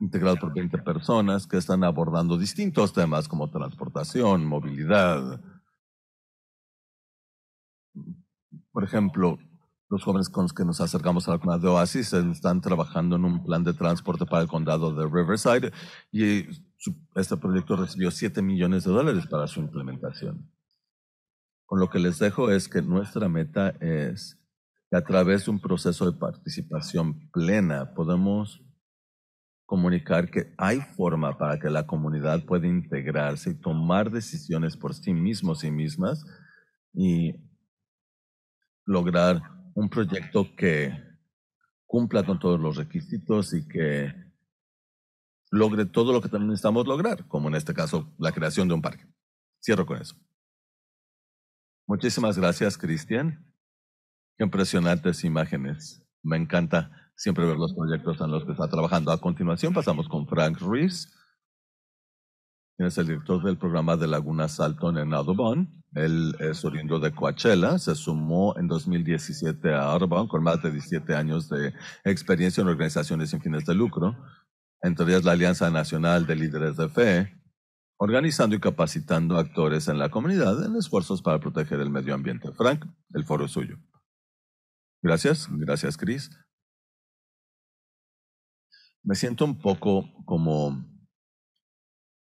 integrado por 20 personas que están abordando distintos temas como transportación, movilidad. Por ejemplo, los jóvenes con los que nos acercamos a la comunidad de Oasis están trabajando en un plan de transporte para el condado de Riverside y este proyecto recibió 7 millones de dólares para su implementación. Con lo que les dejo es que nuestra meta es que a través de un proceso de participación plena podemos comunicar que hay forma para que la comunidad pueda integrarse y tomar decisiones por sí mismos y mismas y lograr un proyecto que cumpla con todos los requisitos y que logre todo lo que también necesitamos lograr, como en este caso la creación de un parque. Cierro con eso. Muchísimas gracias, Cristian. Qué impresionantes imágenes. Me encanta siempre ver los proyectos en los que está trabajando. A continuación pasamos con Frank Ruiz, quien es el director del programa de Laguna Salton en Audubon. El es de Coachella, se sumó en 2017 a Arbon con más de 17 años de experiencia en organizaciones sin fines de lucro, entre ellas la Alianza Nacional de Líderes de Fe, organizando y capacitando actores en la comunidad en esfuerzos para proteger el medio ambiente. Frank, el foro es suyo. Gracias, gracias Chris. Me siento un poco como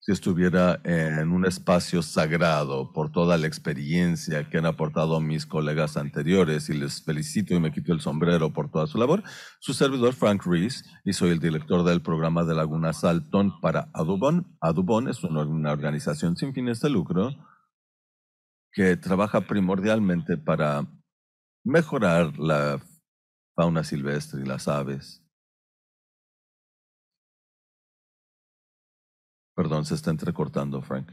si estuviera en un espacio sagrado por toda la experiencia que han aportado mis colegas anteriores y les felicito y me quito el sombrero por toda su labor. Su servidor Frank Rees y soy el director del programa de Laguna Salton para Adubon. Adubon es una organización sin fines de lucro que trabaja primordialmente para mejorar la fauna silvestre y las aves Perdón, se está entrecortando, Frank.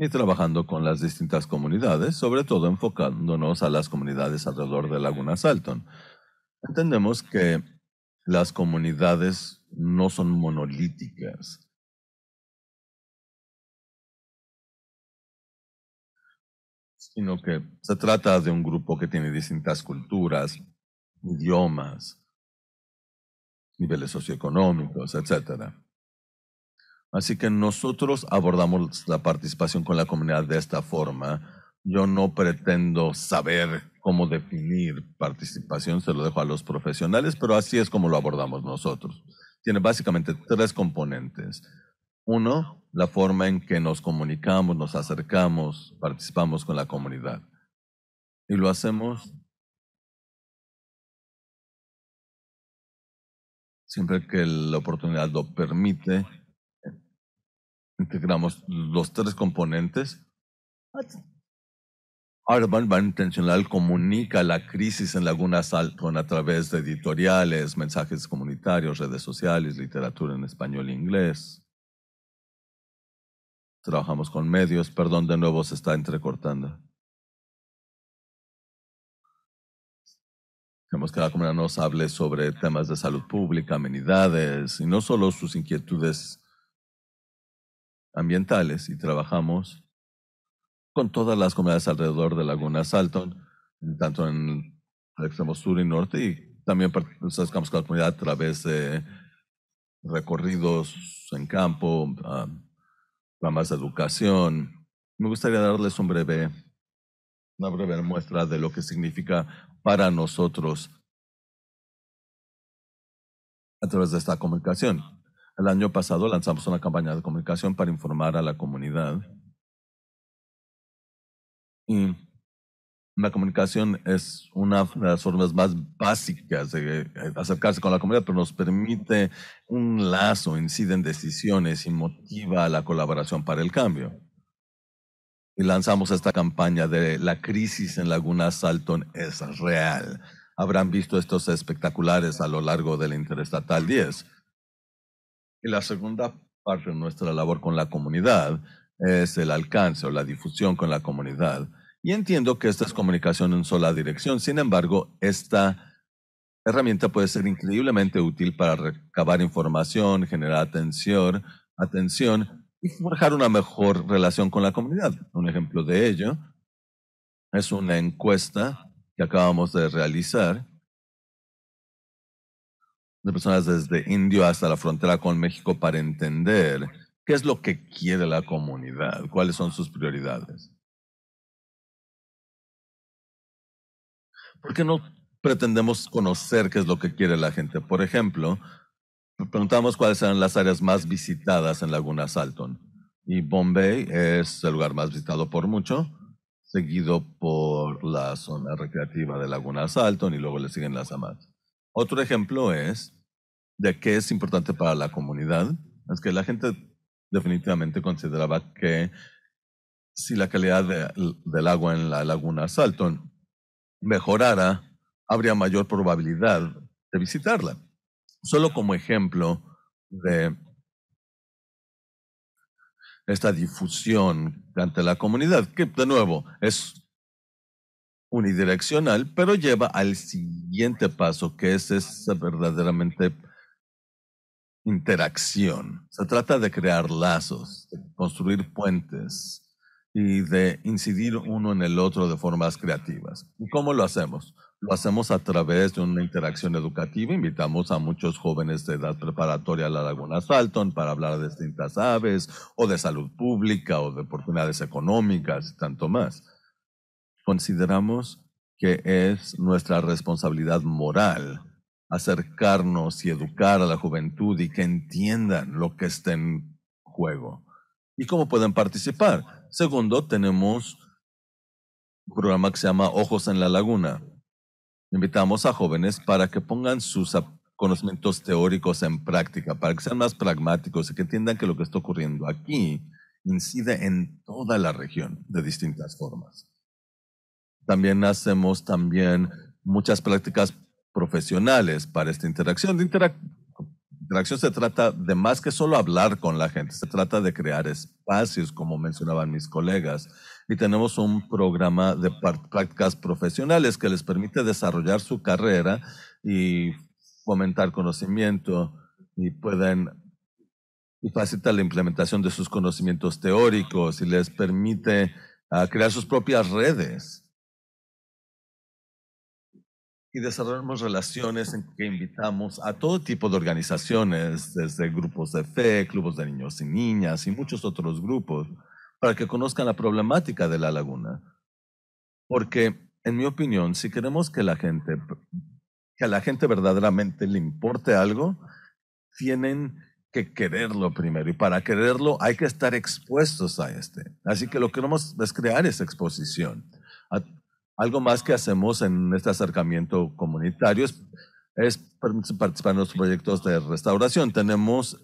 Y trabajando con las distintas comunidades, sobre todo enfocándonos a las comunidades alrededor de Laguna Salton. Entendemos que las comunidades no son monolíticas. sino que se trata de un grupo que tiene distintas culturas, idiomas, niveles socioeconómicos, etc. Así que nosotros abordamos la participación con la comunidad de esta forma. Yo no pretendo saber cómo definir participación, se lo dejo a los profesionales, pero así es como lo abordamos nosotros. Tiene básicamente tres componentes. Uno, la forma en que nos comunicamos, nos acercamos, participamos con la comunidad. Y lo hacemos siempre que la oportunidad lo permite, integramos los tres componentes. Arban va intencional comunica la crisis en Laguna Salton a través de editoriales, mensajes comunitarios, redes sociales, literatura en español e inglés. Trabajamos con medios, perdón, de nuevo se está entrecortando. Queremos que la comunidad nos hable sobre temas de salud pública, amenidades, y no solo sus inquietudes ambientales. Y trabajamos con todas las comunidades alrededor de Laguna Salton, tanto en el extremo sur y norte, y también participamos con la comunidad a través de recorridos en campo, ah, ramas de educación. Me gustaría darles un breve, una breve muestra de lo que significa para nosotros a través de esta comunicación. El año pasado lanzamos una campaña de comunicación para informar a la comunidad. Y la comunicación es una de las formas más básicas de eh, acercarse con la comunidad, pero nos permite un lazo, incide en decisiones y motiva a la colaboración para el cambio y lanzamos esta campaña de la crisis en Laguna Salton es real. Habrán visto estos espectaculares a lo largo del Interestatal 10. Y la segunda parte de nuestra labor con la comunidad es el alcance o la difusión con la comunidad. Y entiendo que esta es comunicación en sola dirección. Sin embargo, esta herramienta puede ser increíblemente útil para recabar información, generar atención, atención y forjar una mejor relación con la comunidad. Un ejemplo de ello es una encuesta que acabamos de realizar de personas desde indio hasta la frontera con México para entender qué es lo que quiere la comunidad, cuáles son sus prioridades. qué no pretendemos conocer qué es lo que quiere la gente. Por ejemplo, preguntamos cuáles eran las áreas más visitadas en Laguna Salton. Y Bombay es el lugar más visitado por mucho, seguido por la zona recreativa de Laguna Salton y luego le siguen las amas. Otro ejemplo es de qué es importante para la comunidad. Es que la gente definitivamente consideraba que si la calidad del agua en la laguna Salton mejorara, habría mayor probabilidad de visitarla. Solo como ejemplo de esta difusión ante la comunidad, que de nuevo es unidireccional, pero lleva al siguiente paso, que es esa verdaderamente interacción. Se trata de crear lazos, de construir puentes y de incidir uno en el otro de formas creativas. ¿Y cómo lo hacemos? Lo hacemos a través de una interacción educativa. Invitamos a muchos jóvenes de edad preparatoria a la Laguna Salton para hablar de distintas aves o de salud pública o de oportunidades económicas y tanto más. Consideramos que es nuestra responsabilidad moral acercarnos y educar a la juventud y que entiendan lo que está en juego y cómo pueden participar. Segundo, tenemos un programa que se llama Ojos en la Laguna. Invitamos a jóvenes para que pongan sus conocimientos teóricos en práctica, para que sean más pragmáticos y que entiendan que lo que está ocurriendo aquí incide en toda la región de distintas formas. También hacemos también muchas prácticas profesionales para esta interacción, de la acción se trata de más que solo hablar con la gente, se trata de crear espacios, como mencionaban mis colegas. Y tenemos un programa de prácticas profesionales que les permite desarrollar su carrera y fomentar conocimiento y pueden y facilita la implementación de sus conocimientos teóricos y les permite ah, crear sus propias redes y desarrollamos relaciones en que invitamos a todo tipo de organizaciones, desde grupos de fe, clubes de niños y niñas y muchos otros grupos, para que conozcan la problemática de la laguna. Porque, en mi opinión, si queremos que la gente, que a la gente verdaderamente le importe algo, tienen que quererlo primero. Y para quererlo hay que estar expuestos a este. Así que lo que queremos es crear esa exposición a algo más que hacemos en este acercamiento comunitario es, participar en los proyectos de restauración. Tenemos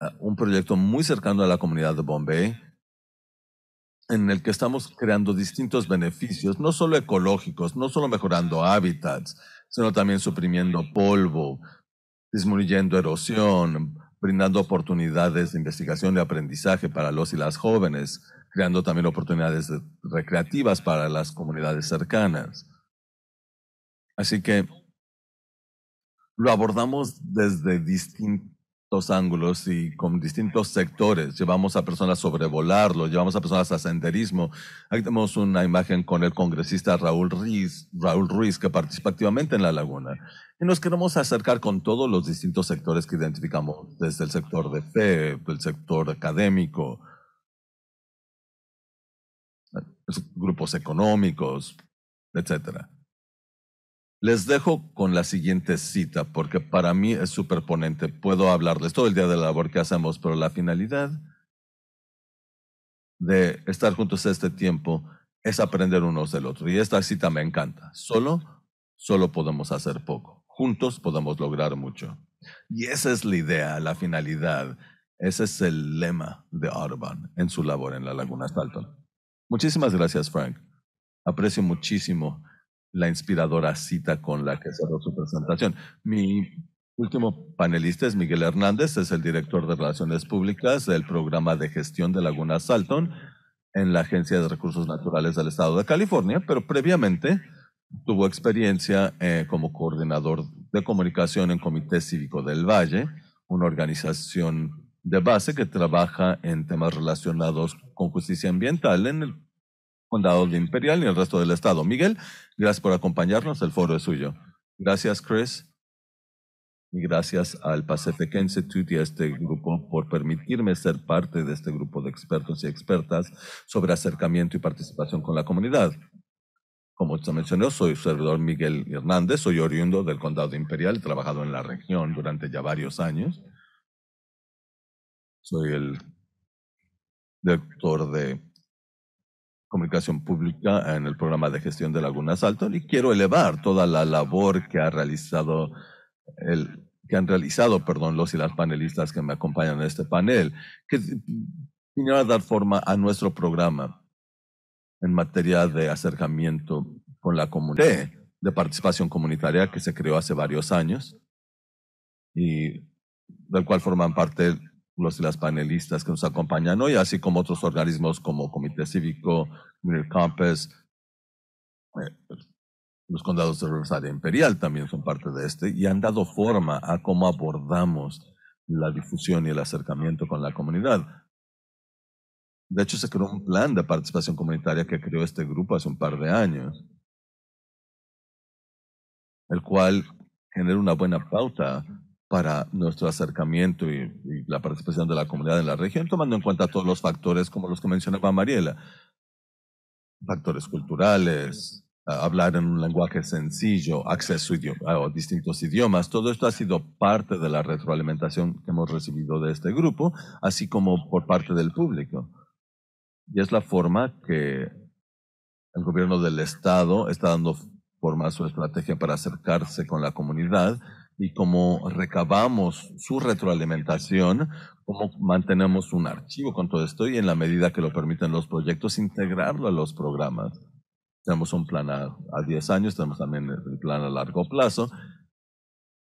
ah, un proyecto muy cercano a la comunidad de Bombay, en el que estamos creando distintos beneficios, no solo ecológicos, no solo mejorando hábitats, sino también suprimiendo polvo, disminuyendo erosión, brindando oportunidades de investigación y aprendizaje para los y las jóvenes, creando también oportunidades recreativas para las comunidades cercanas. Así que lo abordamos desde distintos ángulos y con distintos sectores. Llevamos a personas a sobrevolarlo, llevamos a personas a senderismo. Aquí tenemos una imagen con el congresista Raúl Ruiz, Raúl Ruiz que participa activamente en la laguna. Y nos queremos acercar con todos los distintos sectores que identificamos, desde el sector de fe, el sector académico, pues, grupos económicos, etc. Les dejo con la siguiente cita porque para mí es superponente. Puedo hablarles todo el día de la labor que hacemos, pero la finalidad de estar juntos este tiempo es aprender unos del otro. Y esta cita me encanta. Solo, solo podemos hacer poco. Juntos podemos lograr mucho. Y esa es la idea, la finalidad. Ese es el lema de Arban en su labor en la Laguna Salton. Muchísimas gracias, Frank. Aprecio muchísimo la inspiradora cita con la que cerró su presentación. Mi último panelista es Miguel Hernández, es el director de Relaciones Públicas del programa de gestión de Laguna Salton en la Agencia de Recursos Naturales del Estado de California, pero previamente tuvo experiencia eh, como coordinador de comunicación en Comité Cívico del Valle, una organización de base que trabaja en temas relacionados con justicia ambiental en el condado de Imperial y el resto del estado. Miguel, gracias por acompañarnos. El foro es suyo. Gracias, Chris. Y gracias al Pacific Institute y a este grupo por permitirme ser parte de este grupo de expertos y expertas sobre acercamiento y participación con la comunidad. Como se mencionó, soy servidor Miguel Hernández, soy oriundo del Condado de Imperial, he trabajado en la región durante ya varios años soy el director de comunicación pública en el programa de gestión de Laguna Salto y quiero elevar toda la labor que ha realizado el que han realizado, perdón, los y las panelistas que me acompañan en este panel, que vinieron a dar forma a nuestro programa en materia de acercamiento con la comunidad, de participación comunitaria que se creó hace varios años y del cual forman parte los y las panelistas que nos acompañan hoy, así como otros organismos como Comité Cívico, Middle Campus, eh, los condados de Rosario Imperial también son parte de este y han dado forma a cómo abordamos la difusión y el acercamiento con la comunidad. De hecho, se creó un plan de participación comunitaria que creó este grupo hace un par de años, el cual genera una buena pauta para nuestro acercamiento y, la participación de la comunidad en la región, tomando en cuenta todos los factores como los que mencionaba Mariela, factores culturales, hablar en un lenguaje sencillo, acceso a distintos idiomas, todo esto ha sido parte de la retroalimentación que hemos recibido de este grupo, así como por parte del público. Y es la forma que el gobierno del Estado está dando forma a su estrategia para acercarse con la comunidad y cómo recabamos su retroalimentación, cómo mantenemos un archivo con todo esto y en la medida que lo permiten los proyectos, integrarlo a los programas. Tenemos un plan a, 10 años, tenemos también el plan a largo plazo.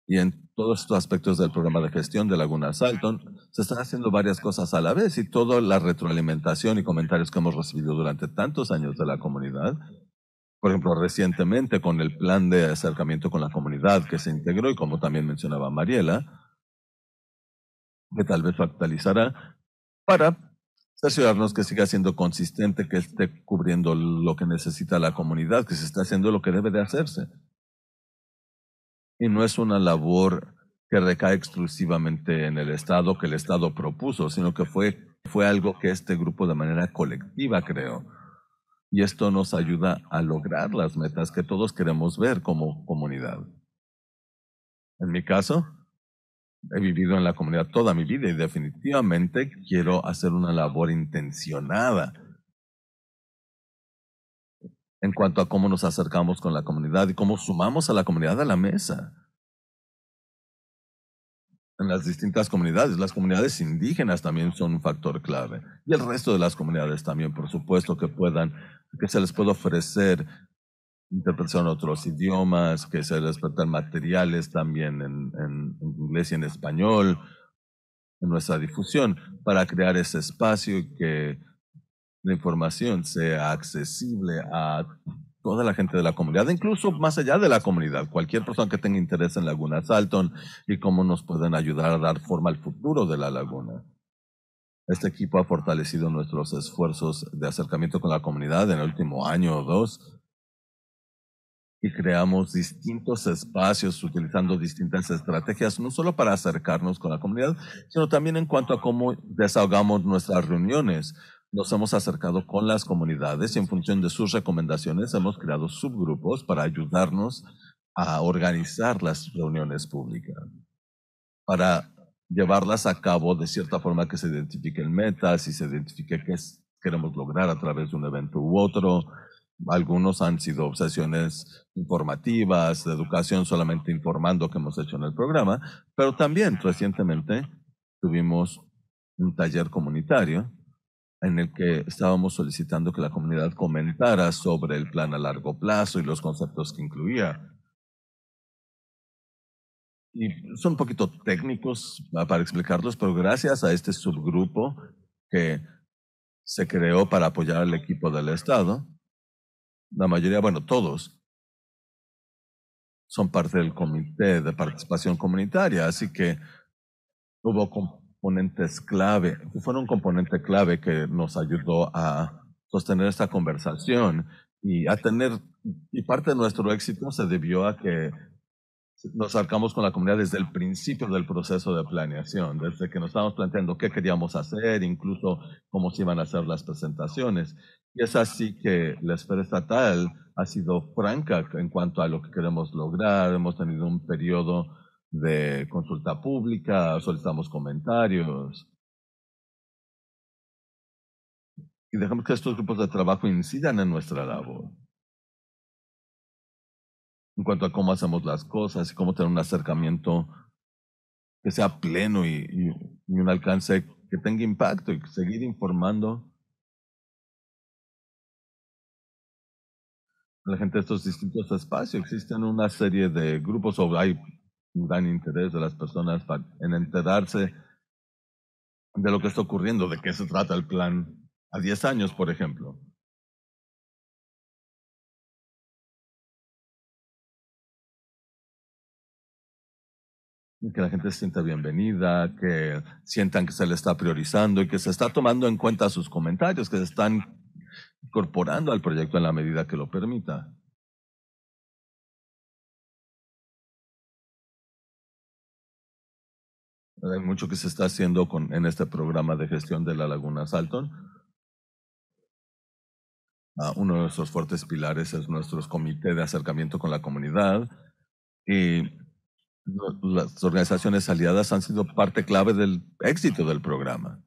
Y en todos estos aspectos del programa de gestión de Laguna Salton, se están haciendo varias cosas a la vez y toda la retroalimentación y comentarios que hemos recibido durante tantos años de la comunidad por ejemplo, recientemente con el plan de acercamiento con la comunidad que se integró y como también mencionaba Mariela, que tal vez actualizará para asegurarnos que siga siendo consistente, que esté cubriendo lo que necesita la comunidad, que se está haciendo lo que debe de hacerse. Y no es una labor que recae exclusivamente en el Estado que el Estado propuso, sino que fue, fue algo que este grupo de manera colectiva creó y esto nos ayuda a lograr las metas que todos queremos ver como comunidad. En mi caso, he vivido en la comunidad toda mi vida y definitivamente quiero hacer una labor intencionada en cuanto a cómo nos acercamos con la comunidad y cómo sumamos a la comunidad a la mesa. En las distintas comunidades, las comunidades indígenas también son un factor clave y el resto de las comunidades también, por supuesto, que puedan que se les puede ofrecer interpretación en otros idiomas, que se les puede materiales también en, inglés y en español, en nuestra difusión, para crear ese espacio y que la información sea accesible a toda la gente de la comunidad, incluso más allá de la comunidad, cualquier persona que tenga interés en Laguna Salton y cómo nos pueden ayudar a dar forma al futuro de la laguna. Este equipo ha fortalecido nuestros esfuerzos de acercamiento con la comunidad en el último año o dos y creamos distintos espacios utilizando distintas estrategias, no solo para acercarnos con la comunidad, sino también en cuanto a cómo desahogamos nuestras reuniones. Nos hemos acercado con las comunidades y en función de sus recomendaciones hemos creado subgrupos para ayudarnos a organizar las reuniones públicas, para llevarlas a cabo de cierta forma que se identifiquen metas y se identifique qué queremos lograr a través de un evento u otro. Algunos han sido obsesiones informativas, de educación solamente informando que hemos hecho en el programa, pero también recientemente tuvimos un taller comunitario en el que estábamos solicitando que la comunidad comentara sobre el plan a largo plazo y los conceptos que incluía y son un poquito técnicos ah, para explicarlos, pero gracias a este subgrupo que se creó para apoyar al equipo del Estado, la mayoría, bueno, todos, son parte del Comité de Participación Comunitaria, así que hubo componentes clave, fueron un componente clave que nos ayudó a sostener esta conversación y a tener, y parte de nuestro éxito se debió a que nos acercamos con la comunidad desde el principio del proceso de planeación, desde que nos estábamos planteando qué queríamos hacer, incluso cómo se iban a hacer las presentaciones. Y es así que la esfera estatal ha sido franca en cuanto a lo que queremos lograr. Hemos tenido un periodo de consulta pública, solicitamos comentarios. Y dejamos que estos grupos de trabajo incidan en nuestra labor en cuanto a cómo hacemos las cosas y cómo tener un acercamiento que sea pleno y, un alcance que tenga impacto y seguir informando a la gente de estos distintos espacios. Existen una serie de grupos o hay un gran interés de las personas en enterarse de lo que está ocurriendo, de qué se trata el plan a 10 años, por ejemplo. que la gente se sienta bienvenida, que sientan que se le está priorizando y que se está tomando en cuenta sus comentarios, que se están incorporando al proyecto en la medida que lo permita. Hay mucho que se está haciendo con, en este programa de gestión de la Laguna Salton. Ah, uno de nuestros fuertes pilares es nuestro comité de acercamiento con la comunidad. Y las organizaciones aliadas han sido parte clave del éxito del programa.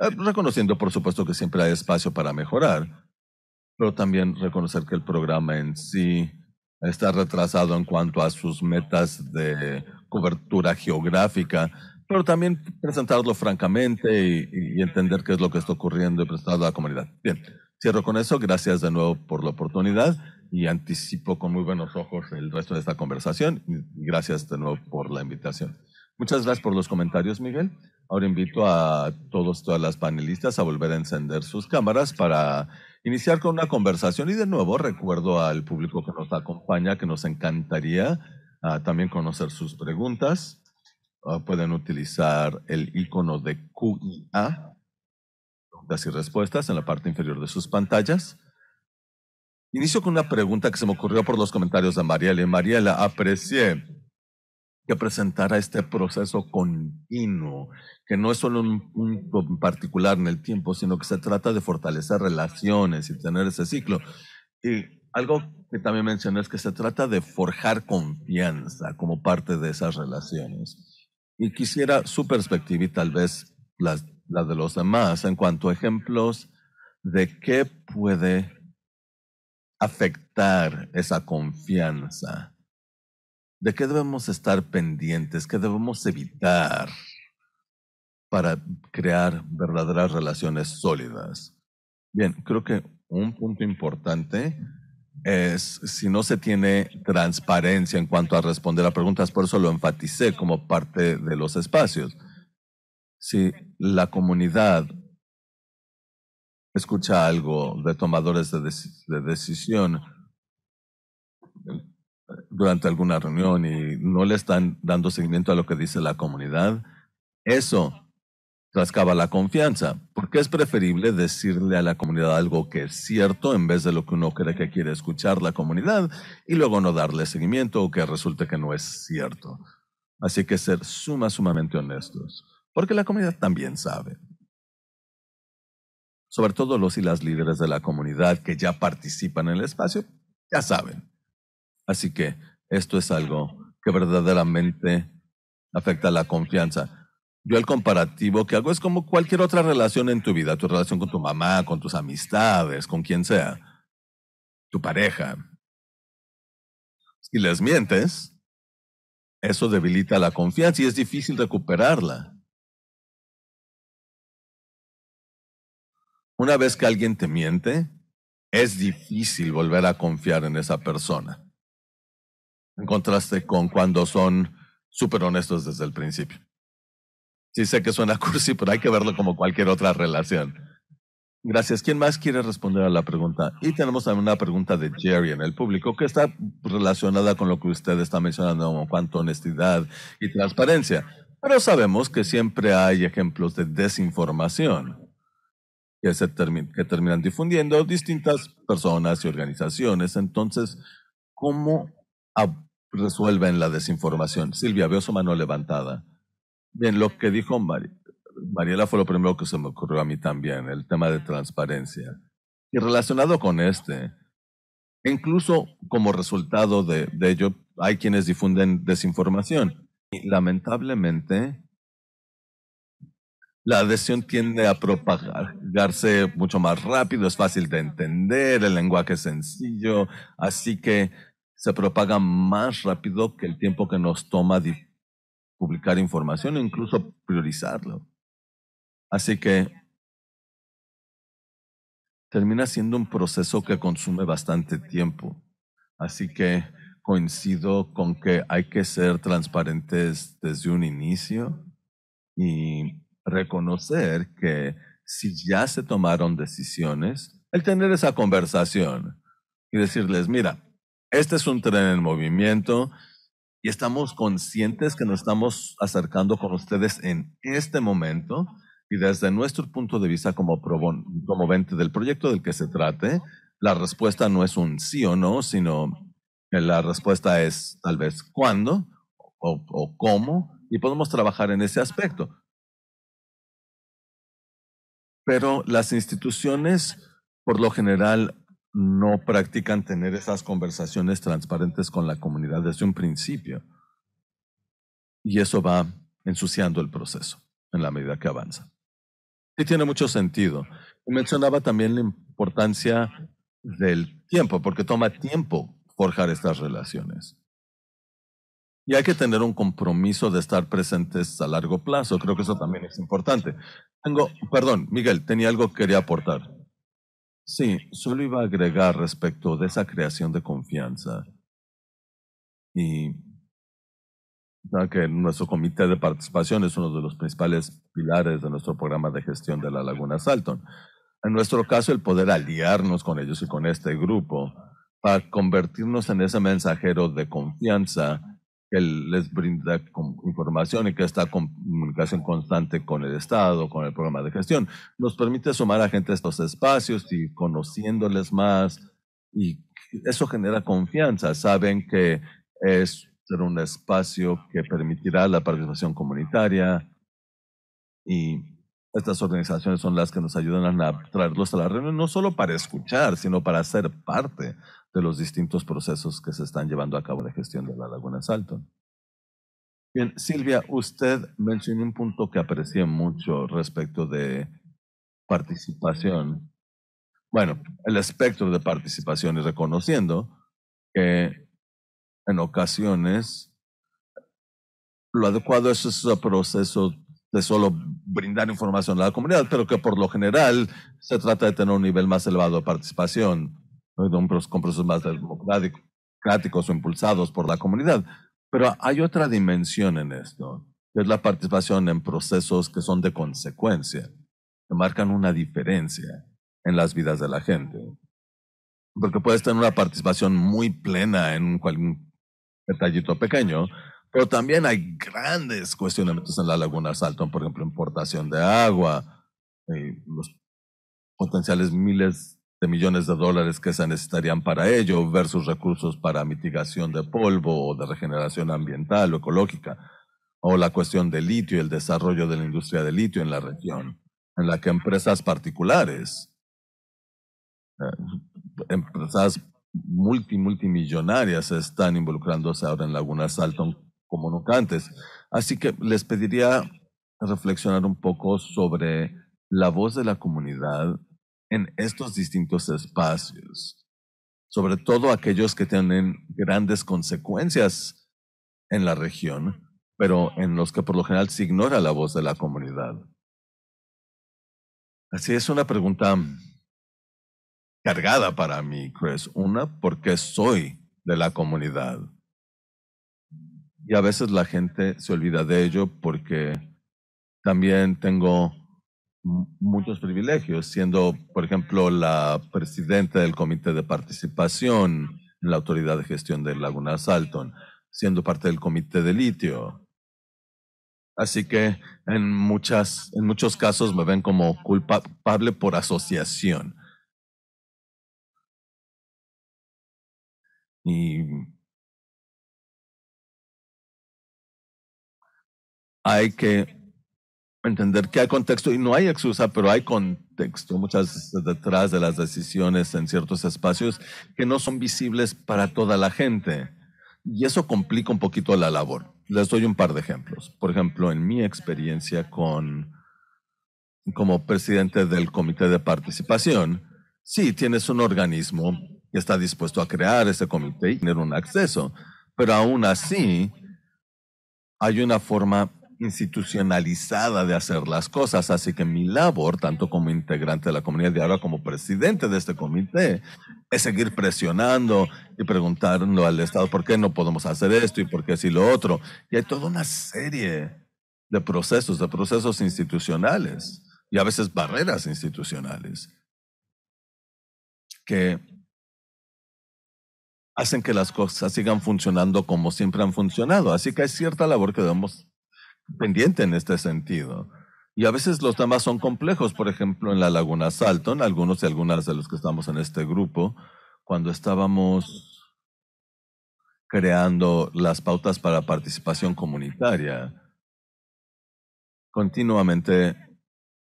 Eh, reconociendo, por supuesto, que siempre hay espacio para mejorar, pero también reconocer que el programa en sí está retrasado en cuanto a sus metas de cobertura geográfica, pero también presentarlo francamente y, entender qué es lo que está ocurriendo y presentarlo a la comunidad. Bien, cierro con eso. Gracias de nuevo por la oportunidad y anticipo con muy buenos ojos el resto de esta conversación. gracias de nuevo por la invitación. Muchas gracias por los comentarios, Miguel. Ahora invito a todos, todas las panelistas a volver a encender sus cámaras para iniciar con una conversación. Y de nuevo recuerdo al público que nos acompaña que nos encantaría ah, también conocer sus preguntas. Ah, pueden utilizar el icono de QIA, preguntas y respuestas en la parte inferior de sus pantallas. Inicio con una pregunta que se me ocurrió por los comentarios de Mariela. Mariela, aprecié que presentara este proceso continuo, que no es solo un punto en particular en el tiempo, sino que se trata de fortalecer relaciones y tener ese ciclo. Y algo que también mencioné es que se trata de forjar confianza como parte de esas relaciones. Y quisiera su perspectiva y tal vez la, la de los demás en cuanto a ejemplos de qué puede afectar esa confianza? ¿De qué debemos estar pendientes? ¿Qué debemos evitar para crear verdaderas relaciones sólidas? Bien, creo que un punto importante es si no se tiene transparencia en cuanto a responder a preguntas, por eso lo enfaticé como parte de los espacios. Si la comunidad escucha algo de tomadores de, decisión eh, durante alguna reunión y no le están dando seguimiento a lo que dice la comunidad, eso trascaba la confianza, porque es preferible decirle a la comunidad algo que es cierto en vez de lo que uno cree que quiere escuchar la comunidad y luego no darle seguimiento o que resulte que no es cierto. Así que ser suma, sumamente honestos, porque la comunidad también sabe sobre todo los y las líderes de la comunidad que ya participan en el espacio, ya saben. Así que esto es algo que verdaderamente afecta la confianza. Yo el comparativo que hago es como cualquier otra relación en tu vida, tu relación con tu mamá, con tus amistades, con quien sea, tu pareja. Si les mientes, eso debilita la confianza y es difícil recuperarla. Una vez que alguien te miente, es difícil volver a confiar en esa persona. En contraste con cuando son súper honestos desde el principio. Sí sé que suena cursi, pero hay que verlo como cualquier otra relación. Gracias. ¿Quién más quiere responder a la pregunta? Y tenemos también una pregunta de Jerry en el público que está relacionada con lo que usted está mencionando, cuanto a honestidad y transparencia. Pero sabemos que siempre hay ejemplos de desinformación que, terminan difundiendo distintas personas y organizaciones. Entonces, ¿cómo resuelven la desinformación? Silvia, veo su mano levantada. Bien, lo que dijo Mariela fue lo primero que se me ocurrió a mí también, el tema de transparencia. Y relacionado con este, incluso como resultado de, de ello, hay quienes difunden desinformación. Y lamentablemente, la adhesión tiende a propagarse mucho más rápido, es fácil de entender, el lenguaje es sencillo, así que se propaga más rápido que el tiempo que nos toma publicar información e incluso priorizarlo. Así que termina siendo un proceso que consume bastante tiempo. Así que coincido con que hay que ser transparentes desde un inicio y reconocer que si ya se tomaron decisiones, el tener esa conversación y decirles, mira, este es un tren en movimiento y estamos conscientes que nos estamos acercando con ustedes en este momento y desde nuestro punto de vista como promovente del proyecto del que se trate, la respuesta no es un sí o no, sino la respuesta es tal vez cuándo o cómo y podemos trabajar en ese aspecto pero las instituciones por lo general no practican tener esas conversaciones transparentes con la comunidad desde un principio. Y eso va ensuciando el proceso en la medida que avanza. Y tiene mucho sentido. Y mencionaba también la importancia del tiempo, porque toma tiempo forjar estas relaciones. Y hay que tener un compromiso de estar presentes a largo plazo. Creo que eso también es importante. Tengo, perdón, Miguel, tenía algo que quería aportar. Sí, solo iba a agregar respecto de esa creación de confianza. Y que nuestro comité de participación es uno de los principales pilares de nuestro programa de gestión de la Laguna Salton. En nuestro caso, el poder aliarnos con ellos y con este grupo para convertirnos en ese mensajero de confianza que les brinda información y que está comunicación constante con el Estado, con el programa de gestión. Nos permite sumar a gente a estos espacios y conociéndoles más y eso genera confianza. Saben que es un espacio que permitirá la participación comunitaria y estas organizaciones son las que nos ayudan a traerlos a la reunión, no solo para escuchar, sino para ser parte de los distintos procesos que se están llevando a cabo de gestión de la Laguna Salto. Bien, Silvia, usted mencionó un punto que aprecié mucho respecto de participación. Bueno, el espectro de participación y reconociendo que en ocasiones lo adecuado es ese proceso de solo brindar información a la comunidad, pero que por lo general se trata de tener un nivel más elevado de participación con compromisos más democráticos o impulsados por la comunidad. Pero hay otra dimensión en esto, que es la participación en procesos que son de consecuencia, que marcan una diferencia en las vidas de la gente. Porque puedes tener una participación muy plena en un detallito pequeño, pero también hay grandes cuestionamientos en la Laguna Salton, por ejemplo, importación de agua, eh, los potenciales miles millones de dólares que se necesitarían para ello versus recursos para mitigación de polvo o de regeneración ambiental o ecológica, o la cuestión del litio y el desarrollo de la industria del litio en la región, en la que empresas particulares, eh, empresas multimillonarias están involucrándose ahora en lagunas Salton como nunca antes. Así que les pediría reflexionar un poco sobre la voz de la comunidad en estos distintos espacios, sobre todo aquellos que tienen grandes consecuencias en la región, pero en los que por lo general se ignora la voz de la comunidad. Así es una pregunta cargada para mí, Chris. Una, porque soy de la comunidad. Y a veces la gente se olvida de ello porque también tengo muchos privilegios, siendo, por ejemplo, la presidenta del Comité de Participación en la Autoridad de Gestión del Laguna Salton, siendo parte del Comité de Litio. Así que en, muchas, en muchos casos me ven como culpable por asociación. Y hay que entender que hay contexto y no hay excusa, pero hay contexto muchas detrás de las decisiones en ciertos espacios que no son visibles para toda la gente. Y eso complica un poquito la labor. Les doy un par de ejemplos. Por ejemplo, en mi experiencia con como presidente del comité de participación, sí, tienes un organismo que está dispuesto a crear ese comité y tener un acceso, pero aún así hay una forma institucionalizada de hacer las cosas, así que mi labor, tanto como integrante de la comunidad de ahora como presidente de este comité, es seguir presionando y preguntando al Estado por qué no podemos hacer esto y por qué si lo otro. Y hay toda una serie de procesos, de procesos institucionales y a veces barreras institucionales que hacen que las cosas sigan funcionando como siempre han funcionado. Así que hay cierta labor que debemos pendiente en este sentido. Y a veces los temas son complejos, por ejemplo, en la Laguna Salton, algunos y algunas de los que estamos en este grupo, cuando estábamos creando las pautas para participación comunitaria, continuamente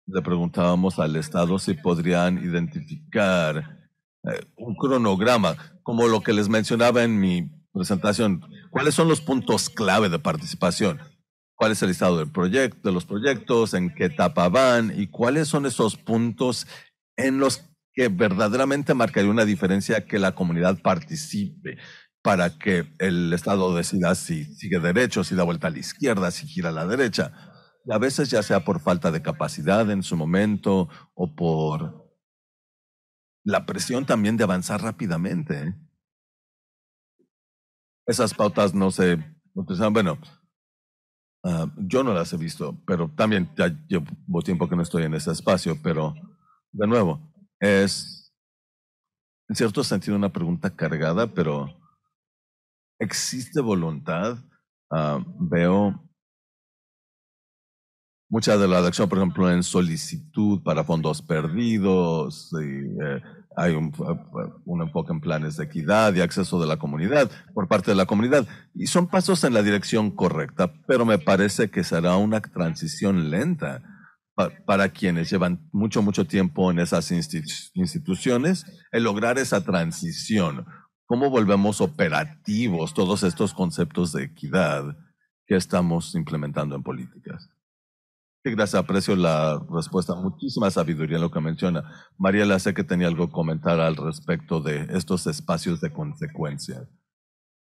le preguntábamos al Estado si podrían identificar eh, un cronograma, como lo que les mencionaba en mi presentación, cuáles son los puntos clave de participación cuál es el estado del proyecto, de los proyectos, en qué etapa van y cuáles son esos puntos en los que verdaderamente marcaría una diferencia que la comunidad participe para que el Estado decida si sigue derecho, si da vuelta a la izquierda, si gira a la derecha. Y a veces ya sea por falta de capacidad en su momento o por la presión también de avanzar rápidamente. ¿eh? Esas pautas no se... Bueno, Ah, yo no las he visto, pero también ya llevo tiempo que no estoy en ese espacio, pero de nuevo, es en cierto sentido una pregunta cargada, pero existe voluntad. Ah, veo mucha de la acción, por ejemplo, en solicitud para fondos perdidos, y, eh, hay un, eh, un, enfoque en planes de equidad y acceso de la comunidad por parte de la comunidad. Y son pasos en la dirección correcta, pero me parece que será una transición lenta para, quienes llevan mucho, mucho tiempo en esas instituciones, el lograr esa transición. ¿Cómo volvemos operativos todos estos conceptos de equidad que estamos implementando en políticas? Gracias, aprecio la respuesta. Muchísima sabiduría en lo que menciona. Mariela, sé que tenía algo que comentar al respecto de estos espacios de consecuencia.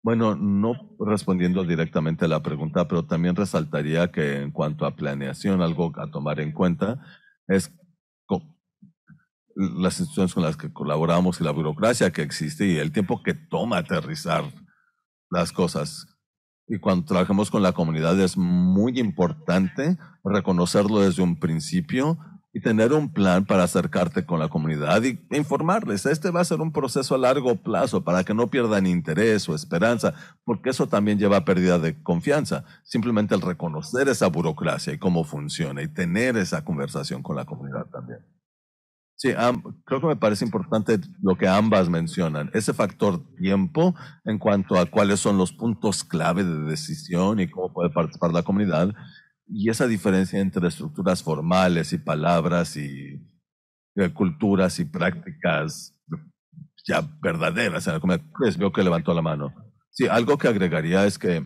Bueno, no respondiendo directamente a la pregunta, pero también resaltaría que en cuanto a planeación, algo a tomar en cuenta es las instituciones con las que colaboramos y la burocracia que existe y el tiempo que toma aterrizar las cosas y cuando trabajamos con la comunidad es muy importante reconocerlo desde un principio y tener un plan para acercarte con la comunidad y e informarles. Este va a ser un proceso a largo plazo para que no pierdan interés o esperanza, porque eso también lleva a pérdida de confianza. Simplemente el reconocer esa burocracia y cómo funciona y tener esa conversación con la comunidad también. Sí, creo que me parece importante lo que ambas mencionan, ese factor tiempo en cuanto a cuáles son los puntos clave de decisión y cómo puede participar la comunidad, y esa diferencia entre estructuras formales y palabras y, eh, culturas y prácticas ya verdaderas en la comunidad. Pues, veo que levantó la mano. Sí, algo que agregaría es que,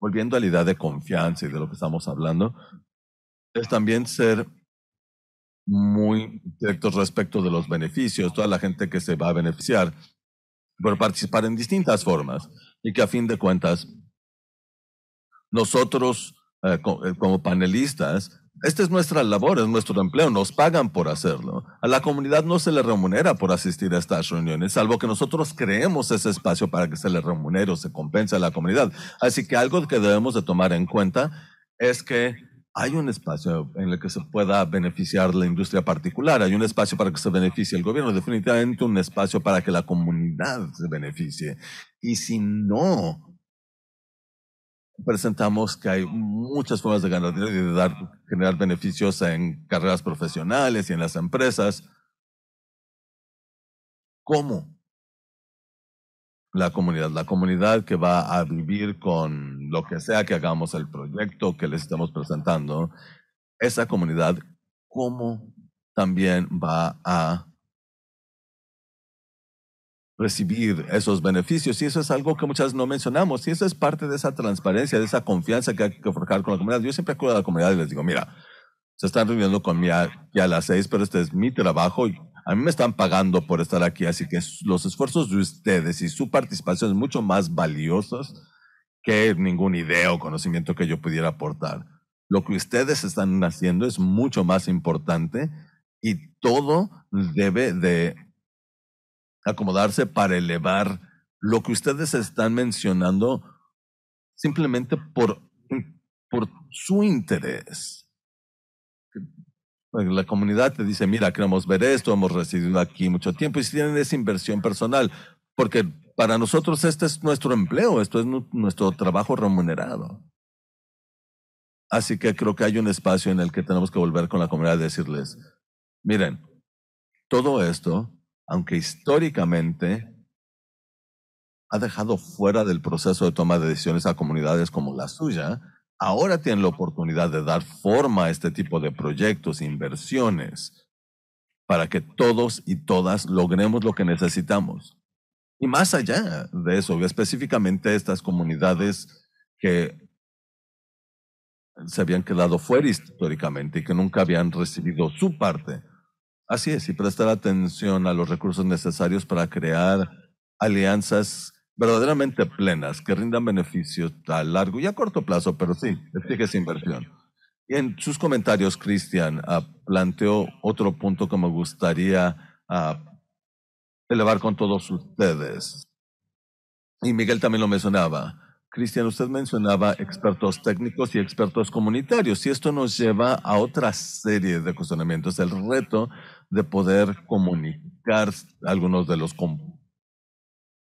volviendo a la idea de confianza y de lo que estamos hablando, es también ser muy directos respecto de los beneficios, toda la gente que se va a beneficiar, por participar en distintas formas y que a fin de cuentas nosotros eh, eh, como panelistas, esta es nuestra labor, es nuestro empleo, nos pagan por hacerlo. A la comunidad no se le remunera por asistir a estas reuniones, salvo que nosotros creemos ese espacio para que se le remunere o se compense a la comunidad. Así que algo que debemos de tomar en cuenta es que hay un espacio en el que se pueda beneficiar la industria particular, hay un espacio para que se beneficie el gobierno, definitivamente un espacio para que la comunidad se beneficie. Y si no, presentamos que hay muchas formas de ganar dinero y de dar, generar beneficios en carreras profesionales y en las empresas. ¿Cómo? la comunidad, la comunidad que va a vivir con lo que sea que hagamos, el proyecto que les estamos presentando, esa comunidad, ¿cómo también va a recibir esos beneficios? Y eso es algo que muchas no mencionamos, y eso es parte de esa transparencia, de esa confianza que hay que forjar con la comunidad. Yo siempre acuerdo a la comunidad y les digo, mira, se están reuniendo con mi a las seis, pero este es mi trabajo, a mí me están pagando por estar aquí, así que los esfuerzos de ustedes y su participación es mucho más valiosos que ningún idea o conocimiento que yo pudiera aportar. Lo que ustedes están haciendo es mucho más importante y todo debe de acomodarse para elevar lo que ustedes están mencionando simplemente por, por su interés. La comunidad te dice, mira, queremos ver esto, hemos residido aquí mucho tiempo y si tienen esa inversión personal, porque para nosotros este es nuestro empleo, esto es nuestro trabajo remunerado. Así que creo que hay un espacio en el que tenemos que volver con la comunidad y decirles, miren, todo esto, aunque históricamente ha dejado fuera del proceso de toma de decisiones a comunidades como la suya, ahora tienen la oportunidad de dar forma a este tipo de proyectos, inversiones, para que todos y todas logremos lo que necesitamos. Y más allá de eso, específicamente estas comunidades que se habían quedado fuera históricamente y que nunca habían recibido su parte. Así es, y prestar atención a los recursos necesarios para crear alianzas verdaderamente plenas, que rindan beneficios a largo y a corto plazo, pero sí, exige esa inversión. Y en sus comentarios, Cristian ah, planteó otro punto que me gustaría ah, elevar con todos ustedes. Y Miguel también lo mencionaba. Cristian, usted mencionaba expertos técnicos y expertos comunitarios, y esto nos lleva a otra serie de cuestionamientos, el reto de poder comunicar algunos de los componentes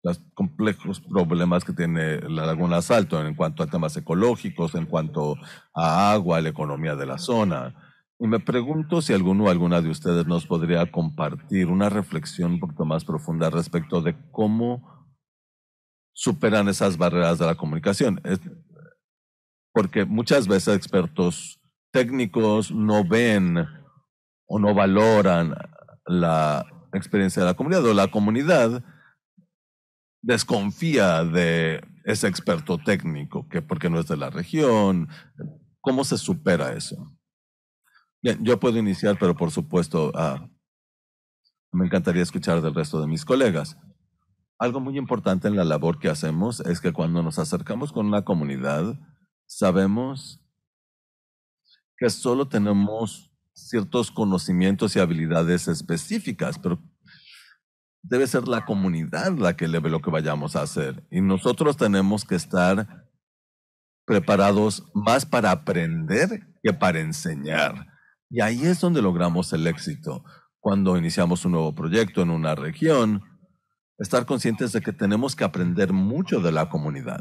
los complejos problemas que tiene la Laguna Salto en cuanto a temas ecológicos, en cuanto a agua, la economía de la zona. Y me pregunto si alguno o alguna de ustedes nos podría compartir una reflexión un poquito más profunda respecto de cómo superan esas barreras de la comunicación. porque muchas veces expertos técnicos no ven o no valoran la experiencia de la comunidad o la comunidad desconfía de ese experto técnico, que porque no es de la región. ¿Cómo se supera eso? Bien, yo puedo iniciar, pero por supuesto ah, me encantaría escuchar del resto de mis colegas. Algo muy importante en la labor que hacemos es que cuando nos acercamos con una comunidad, sabemos que solo tenemos ciertos conocimientos y habilidades específicas, pero debe ser la comunidad la que ve lo que vayamos a hacer. Y nosotros tenemos que estar preparados más para aprender que para enseñar. Y ahí es donde logramos el éxito. Cuando iniciamos un nuevo proyecto en una región, estar conscientes de que tenemos que aprender mucho de la comunidad.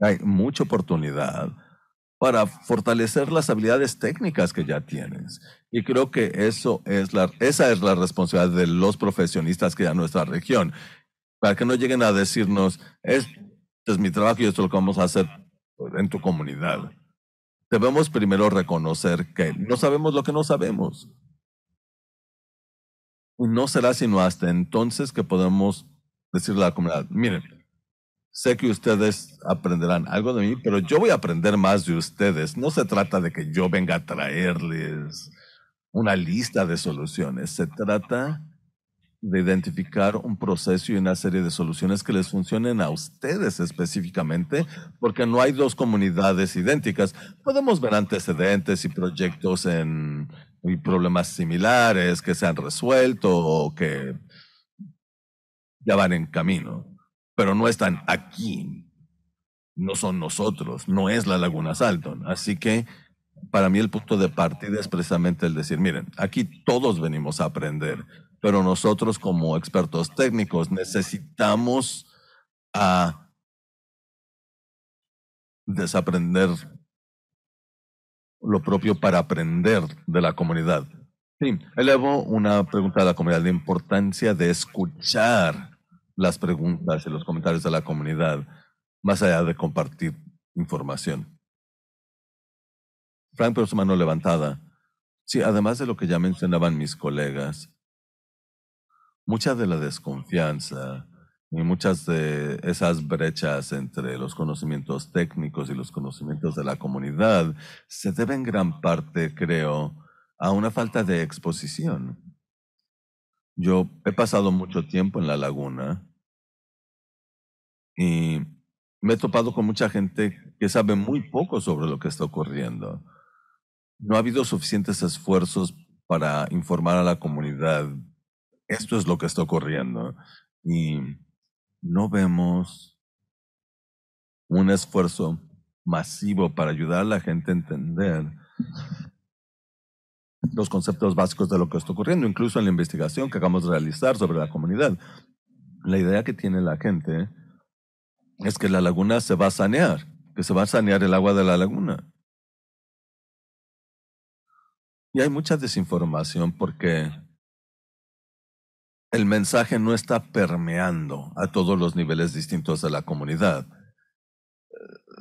Hay mucha oportunidad para fortalecer las habilidades técnicas que ya tienes. Y creo que eso es la, esa es la responsabilidad de los profesionistas que hay en nuestra región, para que no lleguen a decirnos, este es mi trabajo y esto es lo que vamos a hacer en tu comunidad. Debemos primero reconocer que no sabemos lo que no sabemos. Y no será sino hasta entonces que podemos decirle a la comunidad, miren, Sé que ustedes aprenderán algo de mí, pero yo voy a aprender más de ustedes. No se trata de que yo venga a traerles una lista de soluciones. Se trata de identificar un proceso y una serie de soluciones que les funcionen a ustedes específicamente, porque no hay dos comunidades idénticas. Podemos ver antecedentes y proyectos en y problemas similares que se han resuelto o que ya van en camino pero no están aquí. No son nosotros, no es la Laguna Salton. Así que para mí el punto de partida es precisamente el decir, miren, aquí todos venimos a aprender, pero nosotros como expertos técnicos necesitamos a ah, desaprender lo propio para aprender de la comunidad. Sí, elevo una pregunta a la comunidad, de importancia de escuchar las preguntas y los comentarios de la comunidad, más allá de compartir información. Frank, pero su mano levantada. Sí, además de lo que ya mencionaban mis colegas, mucha de la desconfianza y muchas de esas brechas entre los conocimientos técnicos y los conocimientos de la comunidad se deben en gran parte, creo, a una falta de exposición. Yo he pasado mucho tiempo en la laguna y me he topado con mucha gente que sabe muy poco sobre lo que está ocurriendo. No ha habido suficientes esfuerzos para informar a la comunidad, esto es lo que está ocurriendo. Y no vemos un esfuerzo masivo para ayudar a la gente a entender los conceptos básicos de lo que está ocurriendo, incluso en la investigación que hagamos de realizar sobre la comunidad. La idea que tiene la gente es que la laguna se va a sanear, que se va a sanear el agua de la laguna. Y hay mucha desinformación porque el mensaje no está permeando a todos los niveles distintos de la comunidad. Eh,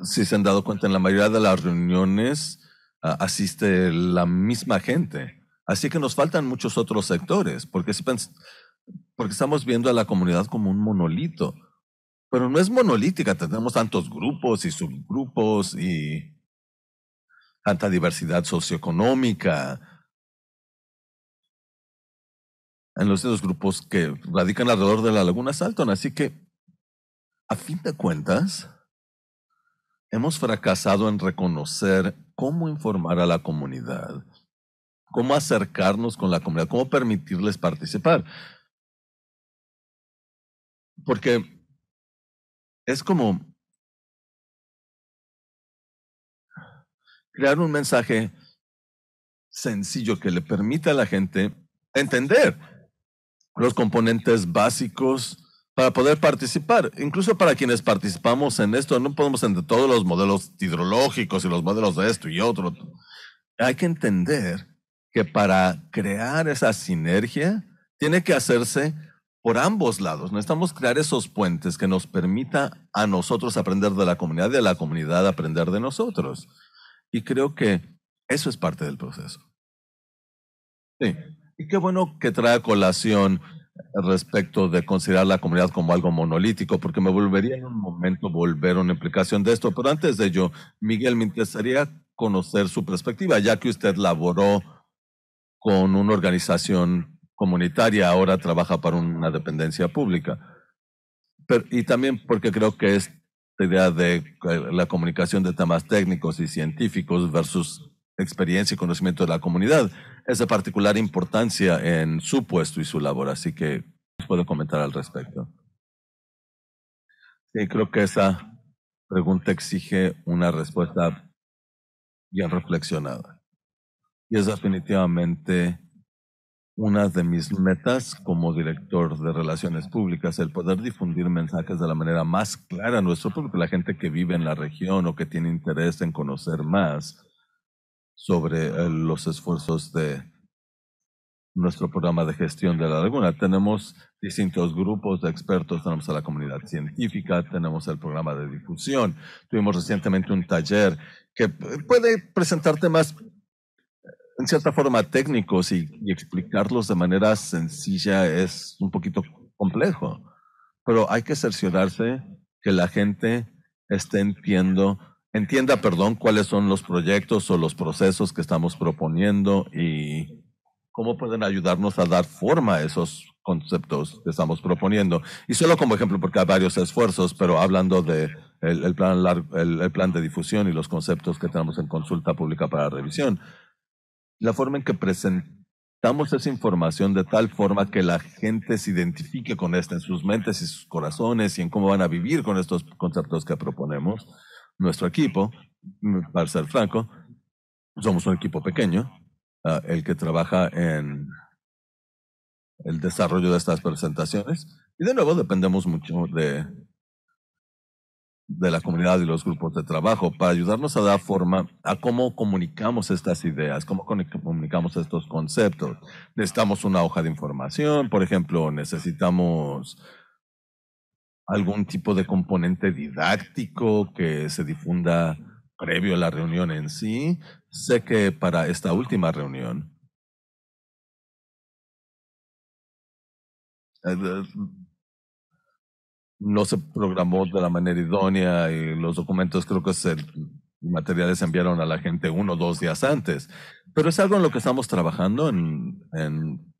si se han dado cuenta, en la mayoría de las reuniones asiste la misma gente. Así que nos faltan muchos otros sectores, porque, estamos viendo a la comunidad como un monolito. Pero no es monolítica, tenemos tantos grupos y subgrupos y tanta diversidad socioeconómica. En los dos grupos que radican alrededor de la Laguna Salton. Así que, a fin de cuentas, hemos fracasado en reconocer cómo informar a la comunidad, cómo acercarnos con la comunidad, cómo permitirles participar. Porque es como crear un mensaje sencillo que le permita a la gente entender los componentes básicos para poder participar. Incluso para quienes participamos en esto, no podemos entender todos los modelos hidrológicos y los modelos de esto y otro. Hay que entender que para crear esa sinergia tiene que hacerse por ambos lados. Necesitamos crear esos puentes que nos permita a nosotros aprender de la comunidad y a la comunidad aprender de nosotros. Y creo que eso es parte del proceso. Sí. Y qué bueno que trae colación respecto de considerar la comunidad como algo monolítico, porque me volvería en un momento volver a una implicación de esto. Pero antes de ello, Miguel, me interesaría conocer su perspectiva, ya que usted laboró con una organización comunitaria, ahora trabaja para una dependencia pública. y también porque creo que esta idea de eh, la comunicación de temas técnicos y científicos versus experiencia y conocimiento de la comunidad es de particular importancia en su puesto y su labor, así que puedo comentar al respecto. Sí, creo que esa pregunta exige una respuesta bien reflexionada. Y es definitivamente una de mis metas como director de relaciones públicas, el poder difundir mensajes de la manera más clara a nuestro público, la gente que vive en la región o que tiene interés en conocer más sobre eh, los esfuerzos de nuestro programa de gestión de la laguna. Tenemos distintos grupos de expertos, tenemos a la comunidad científica, tenemos el programa de difusión, tuvimos recientemente un taller que puede presentar temas en cierta forma técnicos y, y explicarlos de manera sencilla es un poquito complejo, pero hay que cerciorarse que la gente esté entiendo entienda, perdón, cuáles son los proyectos o los procesos que estamos proponiendo y cómo pueden ayudarnos a dar forma a esos conceptos que estamos proponiendo. Y solo como ejemplo, porque hay varios esfuerzos, pero hablando del el, plan, plan de difusión y los conceptos que tenemos en consulta pública para revisión, la forma en que presentamos esa información de tal forma que la gente se identifique con esta en sus mentes y sus corazones y en cómo van a vivir con estos conceptos que proponemos nuestro equipo, mm, para ser franco, somos un equipo pequeño, ah, el que trabaja en el desarrollo de estas presentaciones. Y de nuevo, dependemos mucho de, de la comunidad y los grupos de trabajo para ayudarnos a dar forma a cómo comunicamos estas ideas, cómo comunicamos estos conceptos. Necesitamos una hoja de información, por ejemplo, necesitamos algún tipo de componente didáctico que se difunda previo a la reunión en sí. Sé que para esta última reunión eh, mm, no se programó de la manera idónea y los documentos creo que se materiales se enviaron a la gente uno o dos días antes. Pero es algo en lo que estamos trabajando en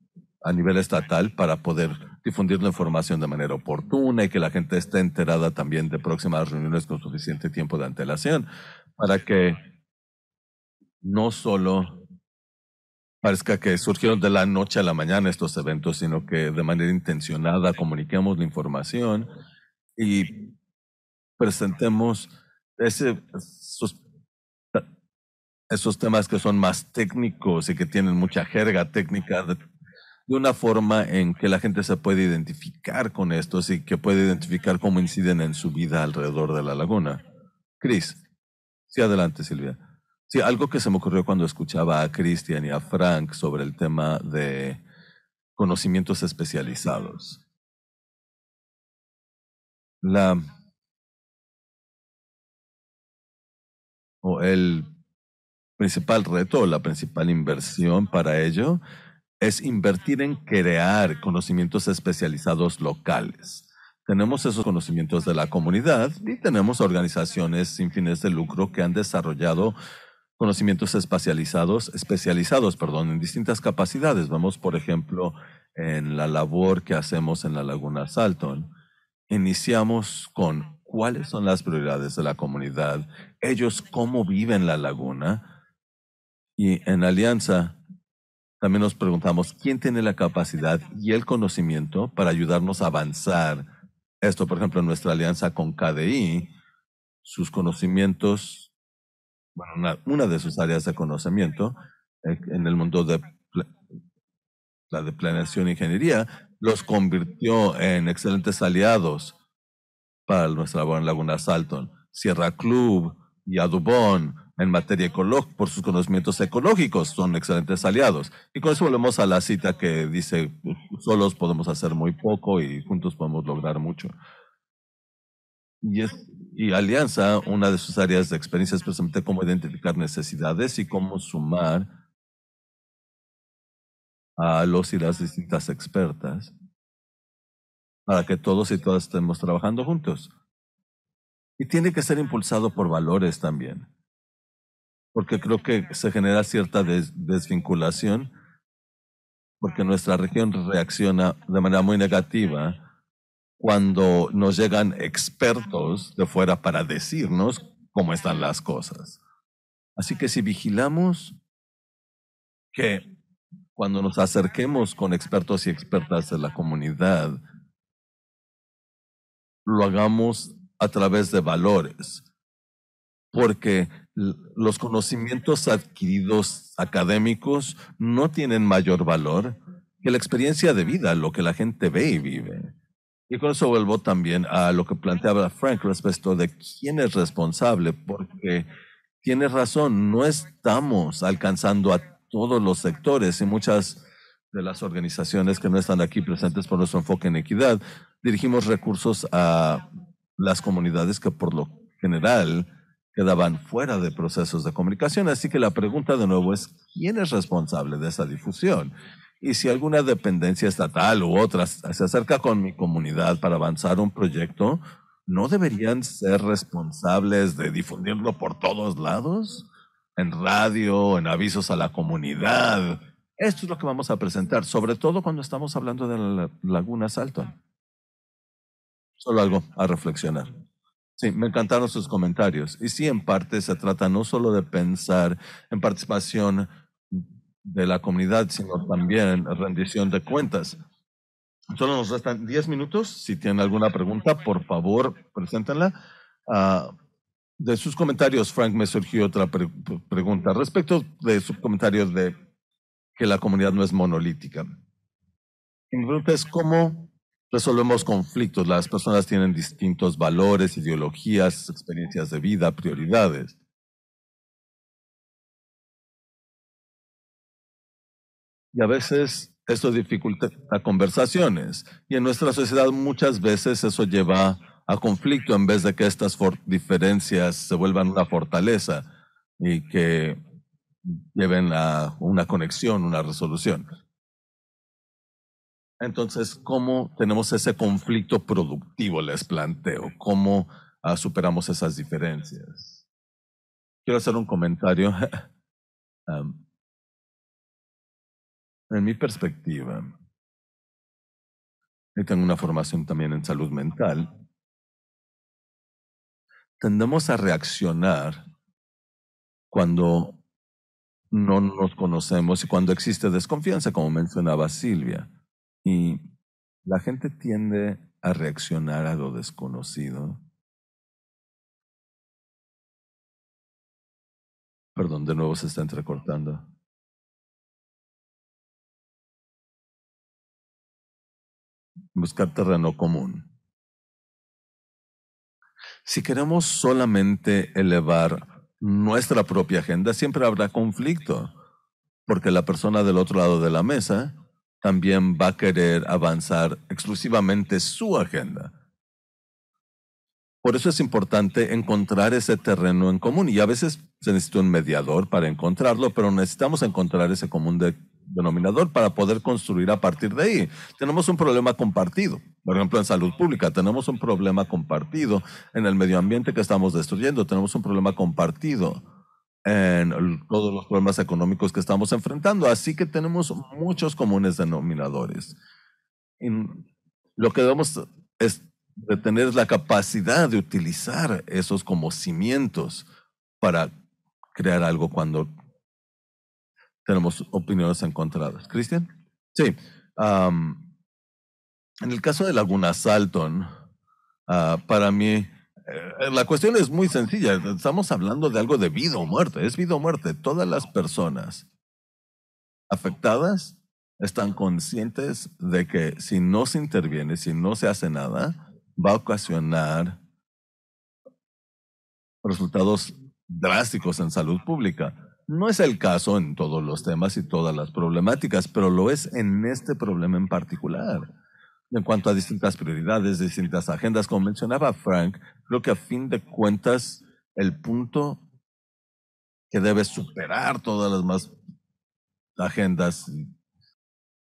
a nivel estatal para poder difundir la información de manera oportuna y que la gente esté enterada también de próximas reuniones con suficiente tiempo de antelación para que no solo parezca que surgieron de la noche a la mañana estos eventos, sino que de manera intencionada comuniquemos la información y presentemos ese, esos, temas que son más técnicos y que tienen mucha jerga técnica de una forma en que la gente se puede identificar con esto, y que puede identificar cómo inciden en su vida alrededor de la laguna. Cris, Sí, adelante, Silvia. Sí, algo que se me ocurrió cuando escuchaba a Christian y a Frank sobre el tema de conocimientos especializados. La. O el principal reto, la principal inversión para ello es invertir en crear conocimientos especializados locales. Tenemos esos conocimientos de la comunidad y tenemos organizaciones sin fines de lucro que han desarrollado conocimientos especializados, especializados, perdón, en distintas capacidades. Vamos, por ejemplo, en la labor que hacemos en la Laguna Salton. Iniciamos con cuáles son las prioridades de la comunidad, ellos cómo viven la laguna y en alianza también nos preguntamos quién tiene la capacidad y el conocimiento para ayudarnos a avanzar. Esto, por ejemplo, en nuestra alianza con KDI, sus conocimientos, bueno, una, de sus áreas de conocimiento eh, en el mundo de la de planeación e ingeniería, los convirtió en excelentes aliados para nuestra labor en Laguna Salton. Sierra Club y Adubón en materia ecológica, por sus conocimientos ecológicos, son excelentes aliados. Y con eso volvemos a la cita que dice, solos podemos hacer muy poco y juntos podemos lograr mucho. Y, y Alianza, una de sus áreas de experiencia es precisamente cómo identificar necesidades y cómo sumar a los y las distintas expertas para que todos y todas estemos trabajando juntos. Y tiene que ser impulsado por valores también porque creo que se genera cierta desvinculación, porque nuestra región reacciona de manera muy negativa cuando nos llegan expertos de fuera para decirnos cómo están las cosas. Así que si vigilamos que cuando nos acerquemos con expertos y expertas de la comunidad, lo hagamos a través de valores, porque los conocimientos adquiridos académicos no tienen mayor valor que la experiencia de vida, lo que la gente ve y vive. Y con eso vuelvo también a lo que planteaba Frank respecto de quién es responsable, porque tiene razón, no estamos alcanzando a todos los sectores y muchas de las organizaciones que no están aquí presentes por nuestro enfoque en equidad, dirigimos recursos a las comunidades que por lo general quedaban fuera de procesos de comunicación. Así que la pregunta de nuevo es, ¿quién es responsable de esa difusión? Y si alguna dependencia estatal u otra se acerca con mi comunidad para avanzar un proyecto, ¿no deberían ser responsables de difundirlo por todos lados? En radio, en avisos a la comunidad. Esto es lo que vamos a presentar, sobre todo cuando estamos hablando de la Laguna Salton. Solo algo a reflexionar. Sí, me encantaron sus comentarios. Y sí, en parte se trata no solo de pensar en participación de la comunidad, sino también en rendición de cuentas. Solo nos restan 10 minutos. Si tienen alguna pregunta, por favor, preséntenla. Ah, de sus comentarios, Frank, me surgió otra pregunta respecto de sus comentarios de que la comunidad no es monolítica. Mi pregunta es cómo resolvemos conflictos. Las personas tienen distintos valores, ideologías, experiencias de vida, prioridades. Y a veces esto dificulta conversaciones. Y en nuestra sociedad muchas veces eso lleva a conflicto en vez de que estas diferencias se vuelvan una fortaleza y que lleven a una conexión, una resolución. Entonces, ¿cómo tenemos ese conflicto productivo? Les planteo. ¿Cómo ah, superamos esas diferencias? Quiero hacer un comentario. en mi perspectiva, y tengo una formación también en salud mental, tendemos a reaccionar cuando no nos conocemos y cuando existe desconfianza, como mencionaba Silvia. Y la gente tiende a reaccionar a lo desconocido. Perdón, de nuevo se está entrecortando. Buscar terreno común. Si queremos solamente elevar nuestra propia agenda, siempre habrá conflicto, porque la persona del otro lado de la mesa también va a querer avanzar exclusivamente su agenda. Por eso es importante encontrar ese terreno en común y a veces se necesita un mediador para encontrarlo, pero necesitamos encontrar ese común denominador para poder construir a partir de ahí. Tenemos un problema compartido, por ejemplo, en salud pública, tenemos un problema compartido en el medio ambiente que estamos destruyendo, tenemos un problema compartido en todos los problemas económicos que estamos enfrentando. Así que tenemos muchos comunes denominadores. lo que debemos es tener la capacidad de utilizar esos como cimientos para crear algo cuando tenemos opiniones encontradas. Cristian? Sí. en el caso de Laguna Salton, ah, para mí eh, la cuestión es muy sencilla. Estamos hablando de algo de vida o muerte. Es vida o muerte. Todas las personas afectadas están conscientes de que si no se interviene, si no se hace nada, va a ocasionar resultados drásticos en salud pública. No es el caso en todos los temas y todas las problemáticas, pero lo es en este problema en particular en cuanto a distintas prioridades, distintas agendas. Como mencionaba Frank, Creo que a fin de cuentas, el punto que debe superar todas las más agendas y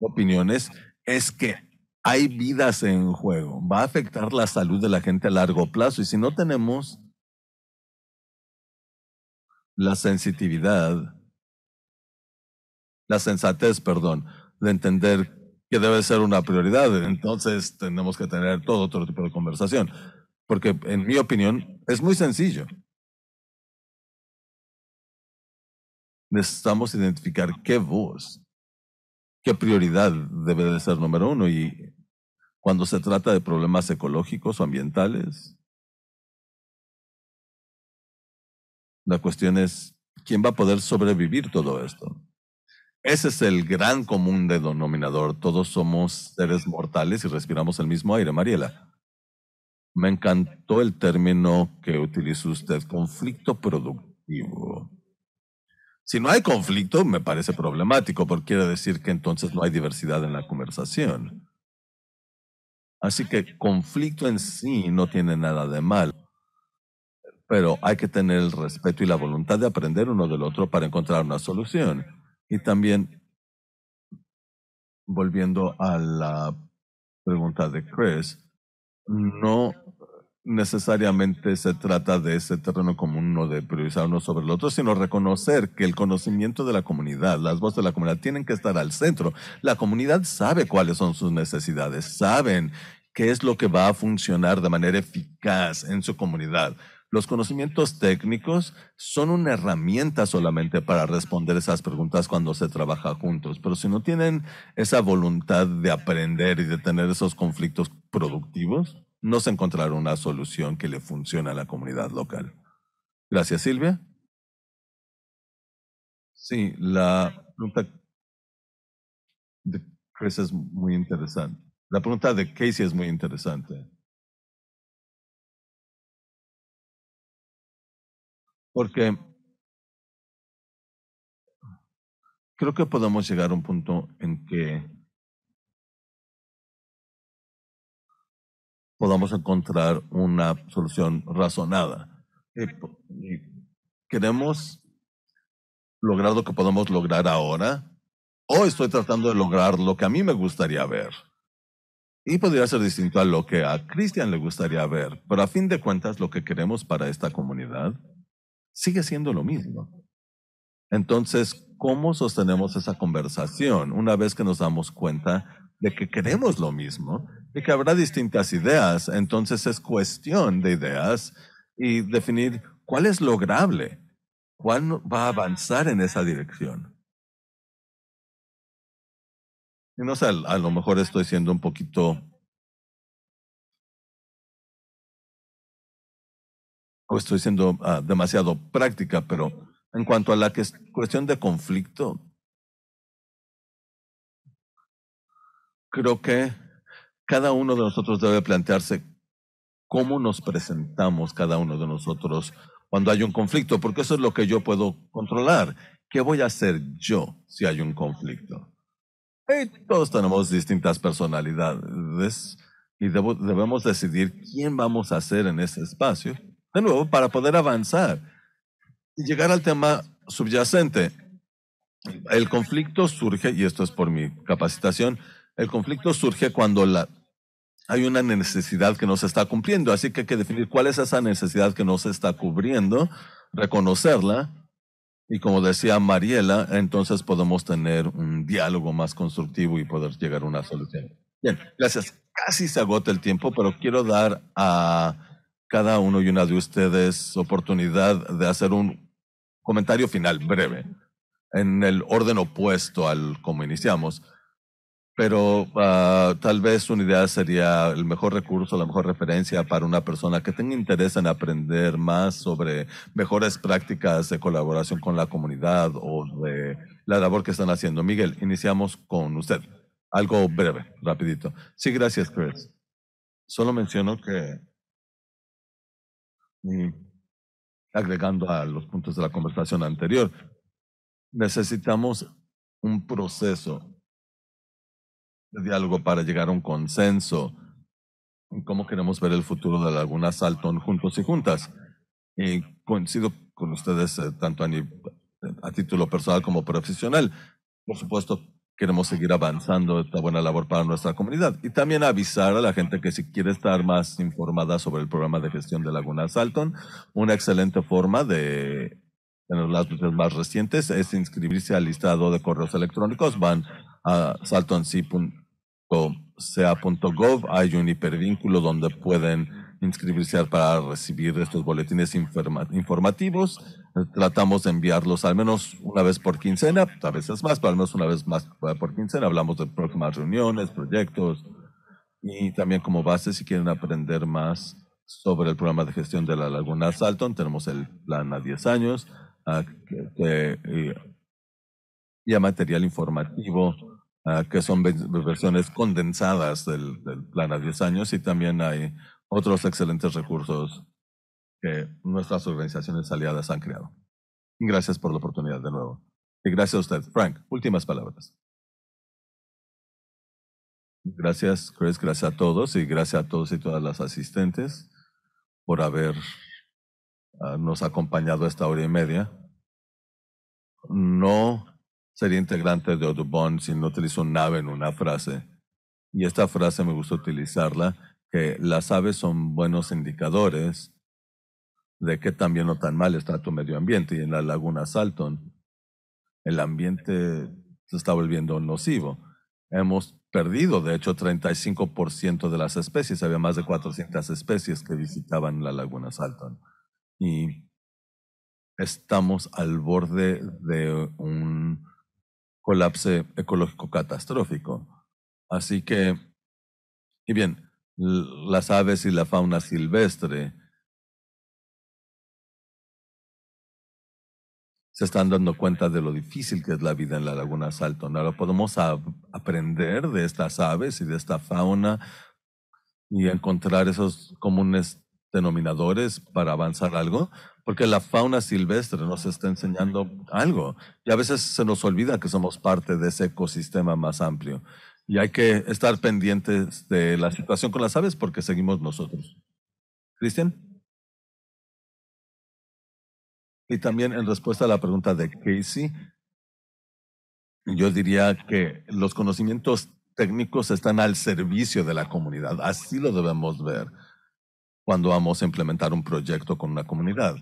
opiniones es que hay vidas en juego. Va a afectar la salud de la gente a largo plazo. Y si no tenemos la sensitividad, la sensatez, perdón, de entender que debe ser una prioridad, entonces tenemos que tener todo otro tipo de conversación. Porque en mi opinión es muy sencillo. Necesitamos identificar qué voz, qué prioridad debe de ser número uno. Y cuando se trata de problemas ecológicos o ambientales, la cuestión es quién va a poder sobrevivir todo esto. Ese es el gran común denominador. Todos somos seres mortales y respiramos el mismo aire, Mariela. Me encantó el término que utilizó usted, conflicto productivo. Si no hay conflicto, me parece problemático, porque quiere decir que entonces no hay diversidad en la conversación. Así que conflicto en sí no tiene nada de mal, pero hay que tener el respeto y la voluntad de aprender uno del otro para encontrar una solución. Y también, volviendo a la pregunta de Chris, no necesariamente se trata de ese terreno común no de priorizar uno sobre el otro, sino reconocer que el conocimiento de la comunidad, las voces de la comunidad tienen que estar al centro. La comunidad sabe cuáles son sus necesidades, saben qué es lo que va a funcionar de manera eficaz en su comunidad. Los conocimientos técnicos son una herramienta solamente para responder esas preguntas cuando se trabaja juntos, pero si no tienen esa voluntad de aprender y de tener esos conflictos productivos, no se encontrará una solución que le funcione a la comunidad local. Gracias, Silvia. Sí, la pregunta de Chris es muy interesante. La pregunta de Casey es muy interesante. Porque creo que podemos llegar a un punto en que podamos encontrar una solución razonada. Eh, queremos lograr lo que podemos lograr ahora, o estoy tratando de lograr lo que a mí me gustaría ver. Y podría ser distinto a lo que a Cristian le gustaría ver, pero a fin de cuentas lo que queremos para esta comunidad sigue siendo lo mismo. Entonces, ¿cómo sostenemos esa conversación una vez que nos damos cuenta de que queremos lo mismo y que habrá distintas ideas, entonces es cuestión de ideas y definir cuál es lograble, cuál va a avanzar en esa dirección. Y no sé, a lo mejor estoy siendo un poquito... o estoy siendo ah, demasiado práctica, pero en cuanto a la cuestión de conflicto, creo que cada uno de nosotros debe plantearse cómo nos presentamos cada uno de nosotros cuando hay un conflicto, porque eso es lo que yo puedo controlar. ¿Qué voy a hacer yo si hay un conflicto? todos tenemos distintas personalidades y debemos decidir quién vamos a ser en ese espacio, de nuevo, para poder avanzar y llegar al tema subyacente. El conflicto surge, y esto es por mi capacitación, el conflicto surge cuando la hay una necesidad que no se está cumpliendo. Así que hay que definir cuál es esa necesidad que no se está cubriendo, reconocerla. Y como decía Mariela, entonces podemos tener un diálogo más constructivo y poder llegar a una solución. Bien, gracias. Casi se agota el tiempo, pero quiero dar a cada uno y una de ustedes oportunidad de hacer un comentario final breve, en el orden opuesto al como iniciamos pero ah, tal vez una idea sería el mejor recurso, la mejor referencia para una persona que tenga interés en aprender más sobre mejores prácticas de colaboración con la comunidad o de la labor que están haciendo. Miguel, iniciamos con usted. Algo breve, rapidito. Sí, gracias, Chris. Solo menciono que, agregando a los puntos de la conversación anterior, necesitamos un proceso de diálogo para llegar a un consenso en cómo queremos ver el futuro de Laguna Salton juntos y juntas. Y coincido con ustedes eh, tanto a, título personal como profesional. Por supuesto, queremos seguir avanzando esta buena labor para nuestra comunidad y también avisar a la gente que si quiere estar más informada sobre el programa de gestión de Laguna Salton, una excelente forma de tener las noticias más recientes es inscribirse al listado de correos electrónicos. Van a gov, hay un hipervínculo donde pueden inscribirse para recibir estos boletines informativos. Tratamos de enviarlos al menos una vez por quincena, a veces más, pero al menos una vez más eh, por quincena. Hablamos de próximas reuniones, proyectos y también como base si quieren aprender más sobre el programa de gestión de la Laguna Salton. Tenemos el plan a 10 años eh, y a material informativo Ah, que son versiones condensadas del, plan a 10 años y también hay otros excelentes recursos que nuestras organizaciones aliadas han creado. Gracias por la oportunidad de nuevo. Y gracias a usted. Frank, últimas palabras. Gracias, Chris, gracias a todos y gracias a todos y todas las asistentes por haber ah, nos acompañado esta hora y media. No Sería integrante de Audubon si no utilizo nave en una frase. Y esta frase me gusta utilizarla, que las aves son buenos indicadores de que también bien o tan mal está tu medio ambiente. Y en la laguna Salton, el ambiente se está volviendo nocivo. Hemos perdido, de hecho, 35% de las especies. Había más de 400 especies que visitaban la laguna Salton. Y estamos al borde de un colapse ecológico catastrófico. Así que, y bien, las aves y la fauna silvestre se están dando cuenta de lo difícil que es la vida en la laguna Salton. ¿Lo podemos aprender de estas aves y de esta fauna y encontrar esos comunes denominadores para avanzar algo, porque la fauna silvestre nos está enseñando algo y a veces se nos olvida que somos parte de ese ecosistema más amplio y hay que estar pendientes de la situación con las aves porque seguimos nosotros. Cristian. Y también en respuesta a la pregunta de Casey, yo diría que los conocimientos técnicos están al servicio de la comunidad. Así lo debemos ver cuando vamos a implementar un proyecto con una comunidad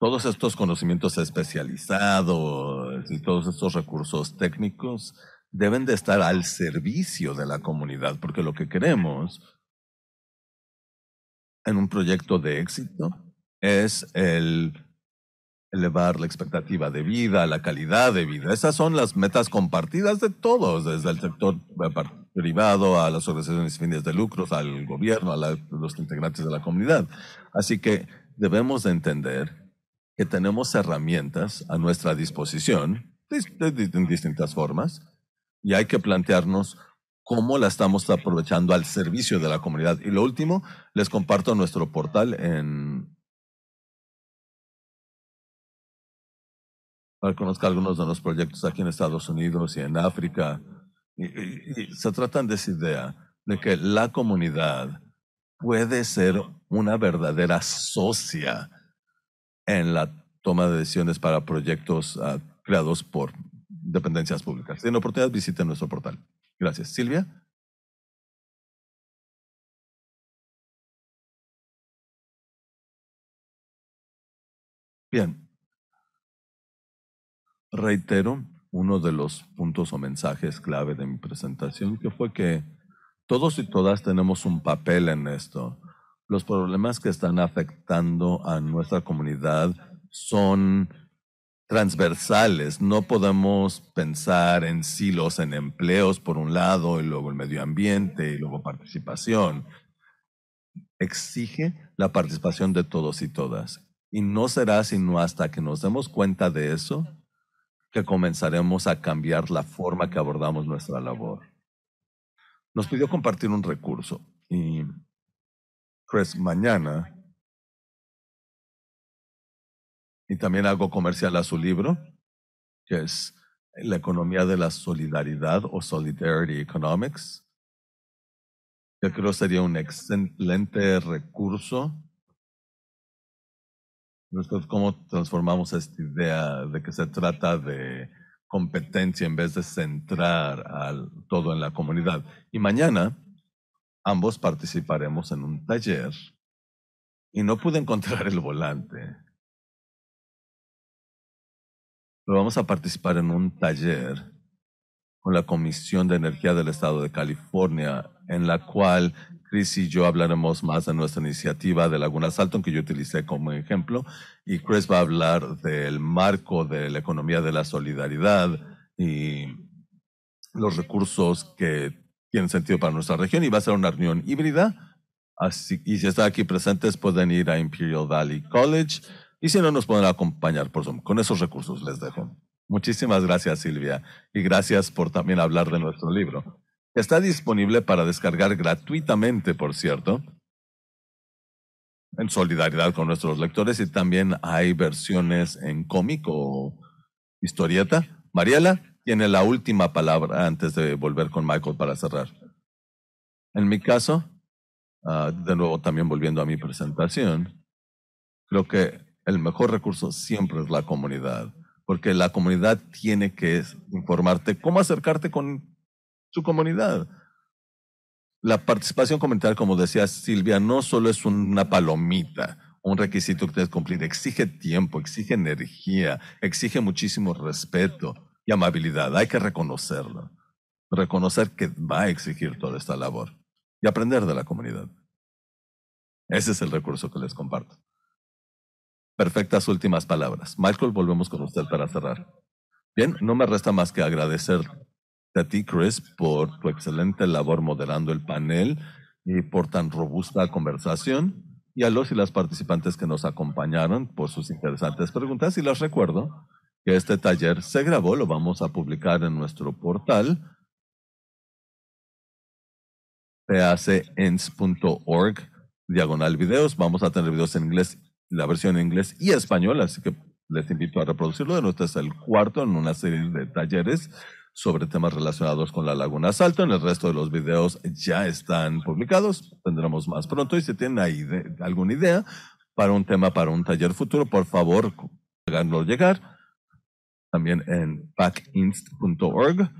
todos estos conocimientos especializados y todos estos recursos técnicos deben de estar al servicio de la comunidad, porque lo que queremos en un proyecto de éxito es el elevar la expectativa de vida, la calidad de vida. Esas son las metas compartidas de todos, desde el sector eh, privado a las organizaciones sin fines de lucros, al gobierno, a los integrantes de la comunidad. Así que debemos entender que tenemos herramientas a nuestra disposición en distintas formas y hay que plantearnos cómo la estamos aprovechando al servicio de la comunidad. Y lo último, les comparto nuestro portal en... para conozca algunos de los proyectos aquí en Estados Unidos y en África. y se tratan de esa idea de que la comunidad puede ser una verdadera socia en la toma de decisiones para proyectos ah, creados por dependencias públicas. Si tienen oportunidad, visiten nuestro portal. Gracias. Silvia. Bien. Reitero uno de los puntos o mensajes clave de mi presentación, que fue que todos y todas tenemos un papel en esto los problemas que están afectando a nuestra comunidad son transversales. No podemos pensar en silos, en empleos por un lado y luego el medio ambiente y luego participación. Exige la participación de todos y todas. Y no será sino hasta que nos demos cuenta de eso que comenzaremos a cambiar la forma que abordamos nuestra labor. Nos pidió compartir un recurso y mañana. Y también algo comercial a su libro, que es La economía de la solidaridad o Solidarity Economics. Yo creo sería un excelente recurso. Nosotros cómo transformamos esta idea de que se trata de competencia en vez de centrar todo en la comunidad. Y mañana Ambos participaremos en un taller y no pude encontrar el volante. Pero vamos a participar en un taller con la Comisión de Energía del Estado de California, en la cual Chris y yo hablaremos más de nuestra iniciativa de Laguna Salton, que yo utilicé como ejemplo, y Chris va a hablar del marco de la economía de la solidaridad y los recursos que tiene sentido para nuestra región y va a ser una reunión híbrida. y si están aquí presentes, pueden ir a Imperial Valley College y si no, nos pueden acompañar por Zoom. Con esos recursos les dejo. Muchísimas gracias, Silvia, y gracias por también hablar de nuestro libro. Está disponible para descargar gratuitamente, por cierto, en solidaridad con nuestros lectores y también hay versiones en cómic o historieta. Mariela, tiene la última palabra antes de volver con Michael para cerrar. En mi caso, ah, de nuevo también volviendo a mi presentación, creo que el mejor recurso siempre es la comunidad, porque la comunidad tiene que informarte cómo acercarte con su comunidad. La participación comunitaria, como decía Silvia, no solo es una palomita, un requisito que tienes que cumplir, exige tiempo, exige energía, exige muchísimo respeto y amabilidad. Hay que reconocerlo. Reconocer que va a exigir toda esta labor y aprender de la comunidad. Ese es el recurso que les comparto. Perfectas últimas palabras. Michael, volvemos con usted para cerrar. Bien, no me resta más que agradecer a ti, Chris, por tu excelente labor moderando el panel y por tan robusta conversación, y a los y las participantes que nos acompañaron por sus interesantes preguntas. Y las recuerdo que este taller se grabó, lo vamos a publicar en nuestro portal pacensorg diagonal videos. Vamos a tener videos en inglés, la versión en inglés y español, así que les invito a reproducirlo. De este es el cuarto en una serie de talleres sobre temas relacionados con la Laguna Salto. En el resto de los videos ya están publicados, tendremos más pronto. Y si tienen ahí alguna idea para un tema, para un taller futuro, por favor, háganlo llegar también en backinst.org.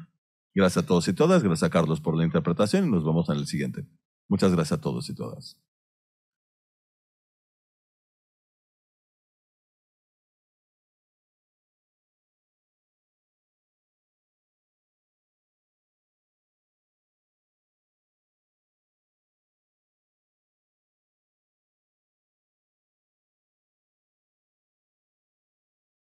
Gracias a todos y todas, gracias a Carlos por la interpretación y nos vemos en el siguiente. Muchas gracias a todos y todas.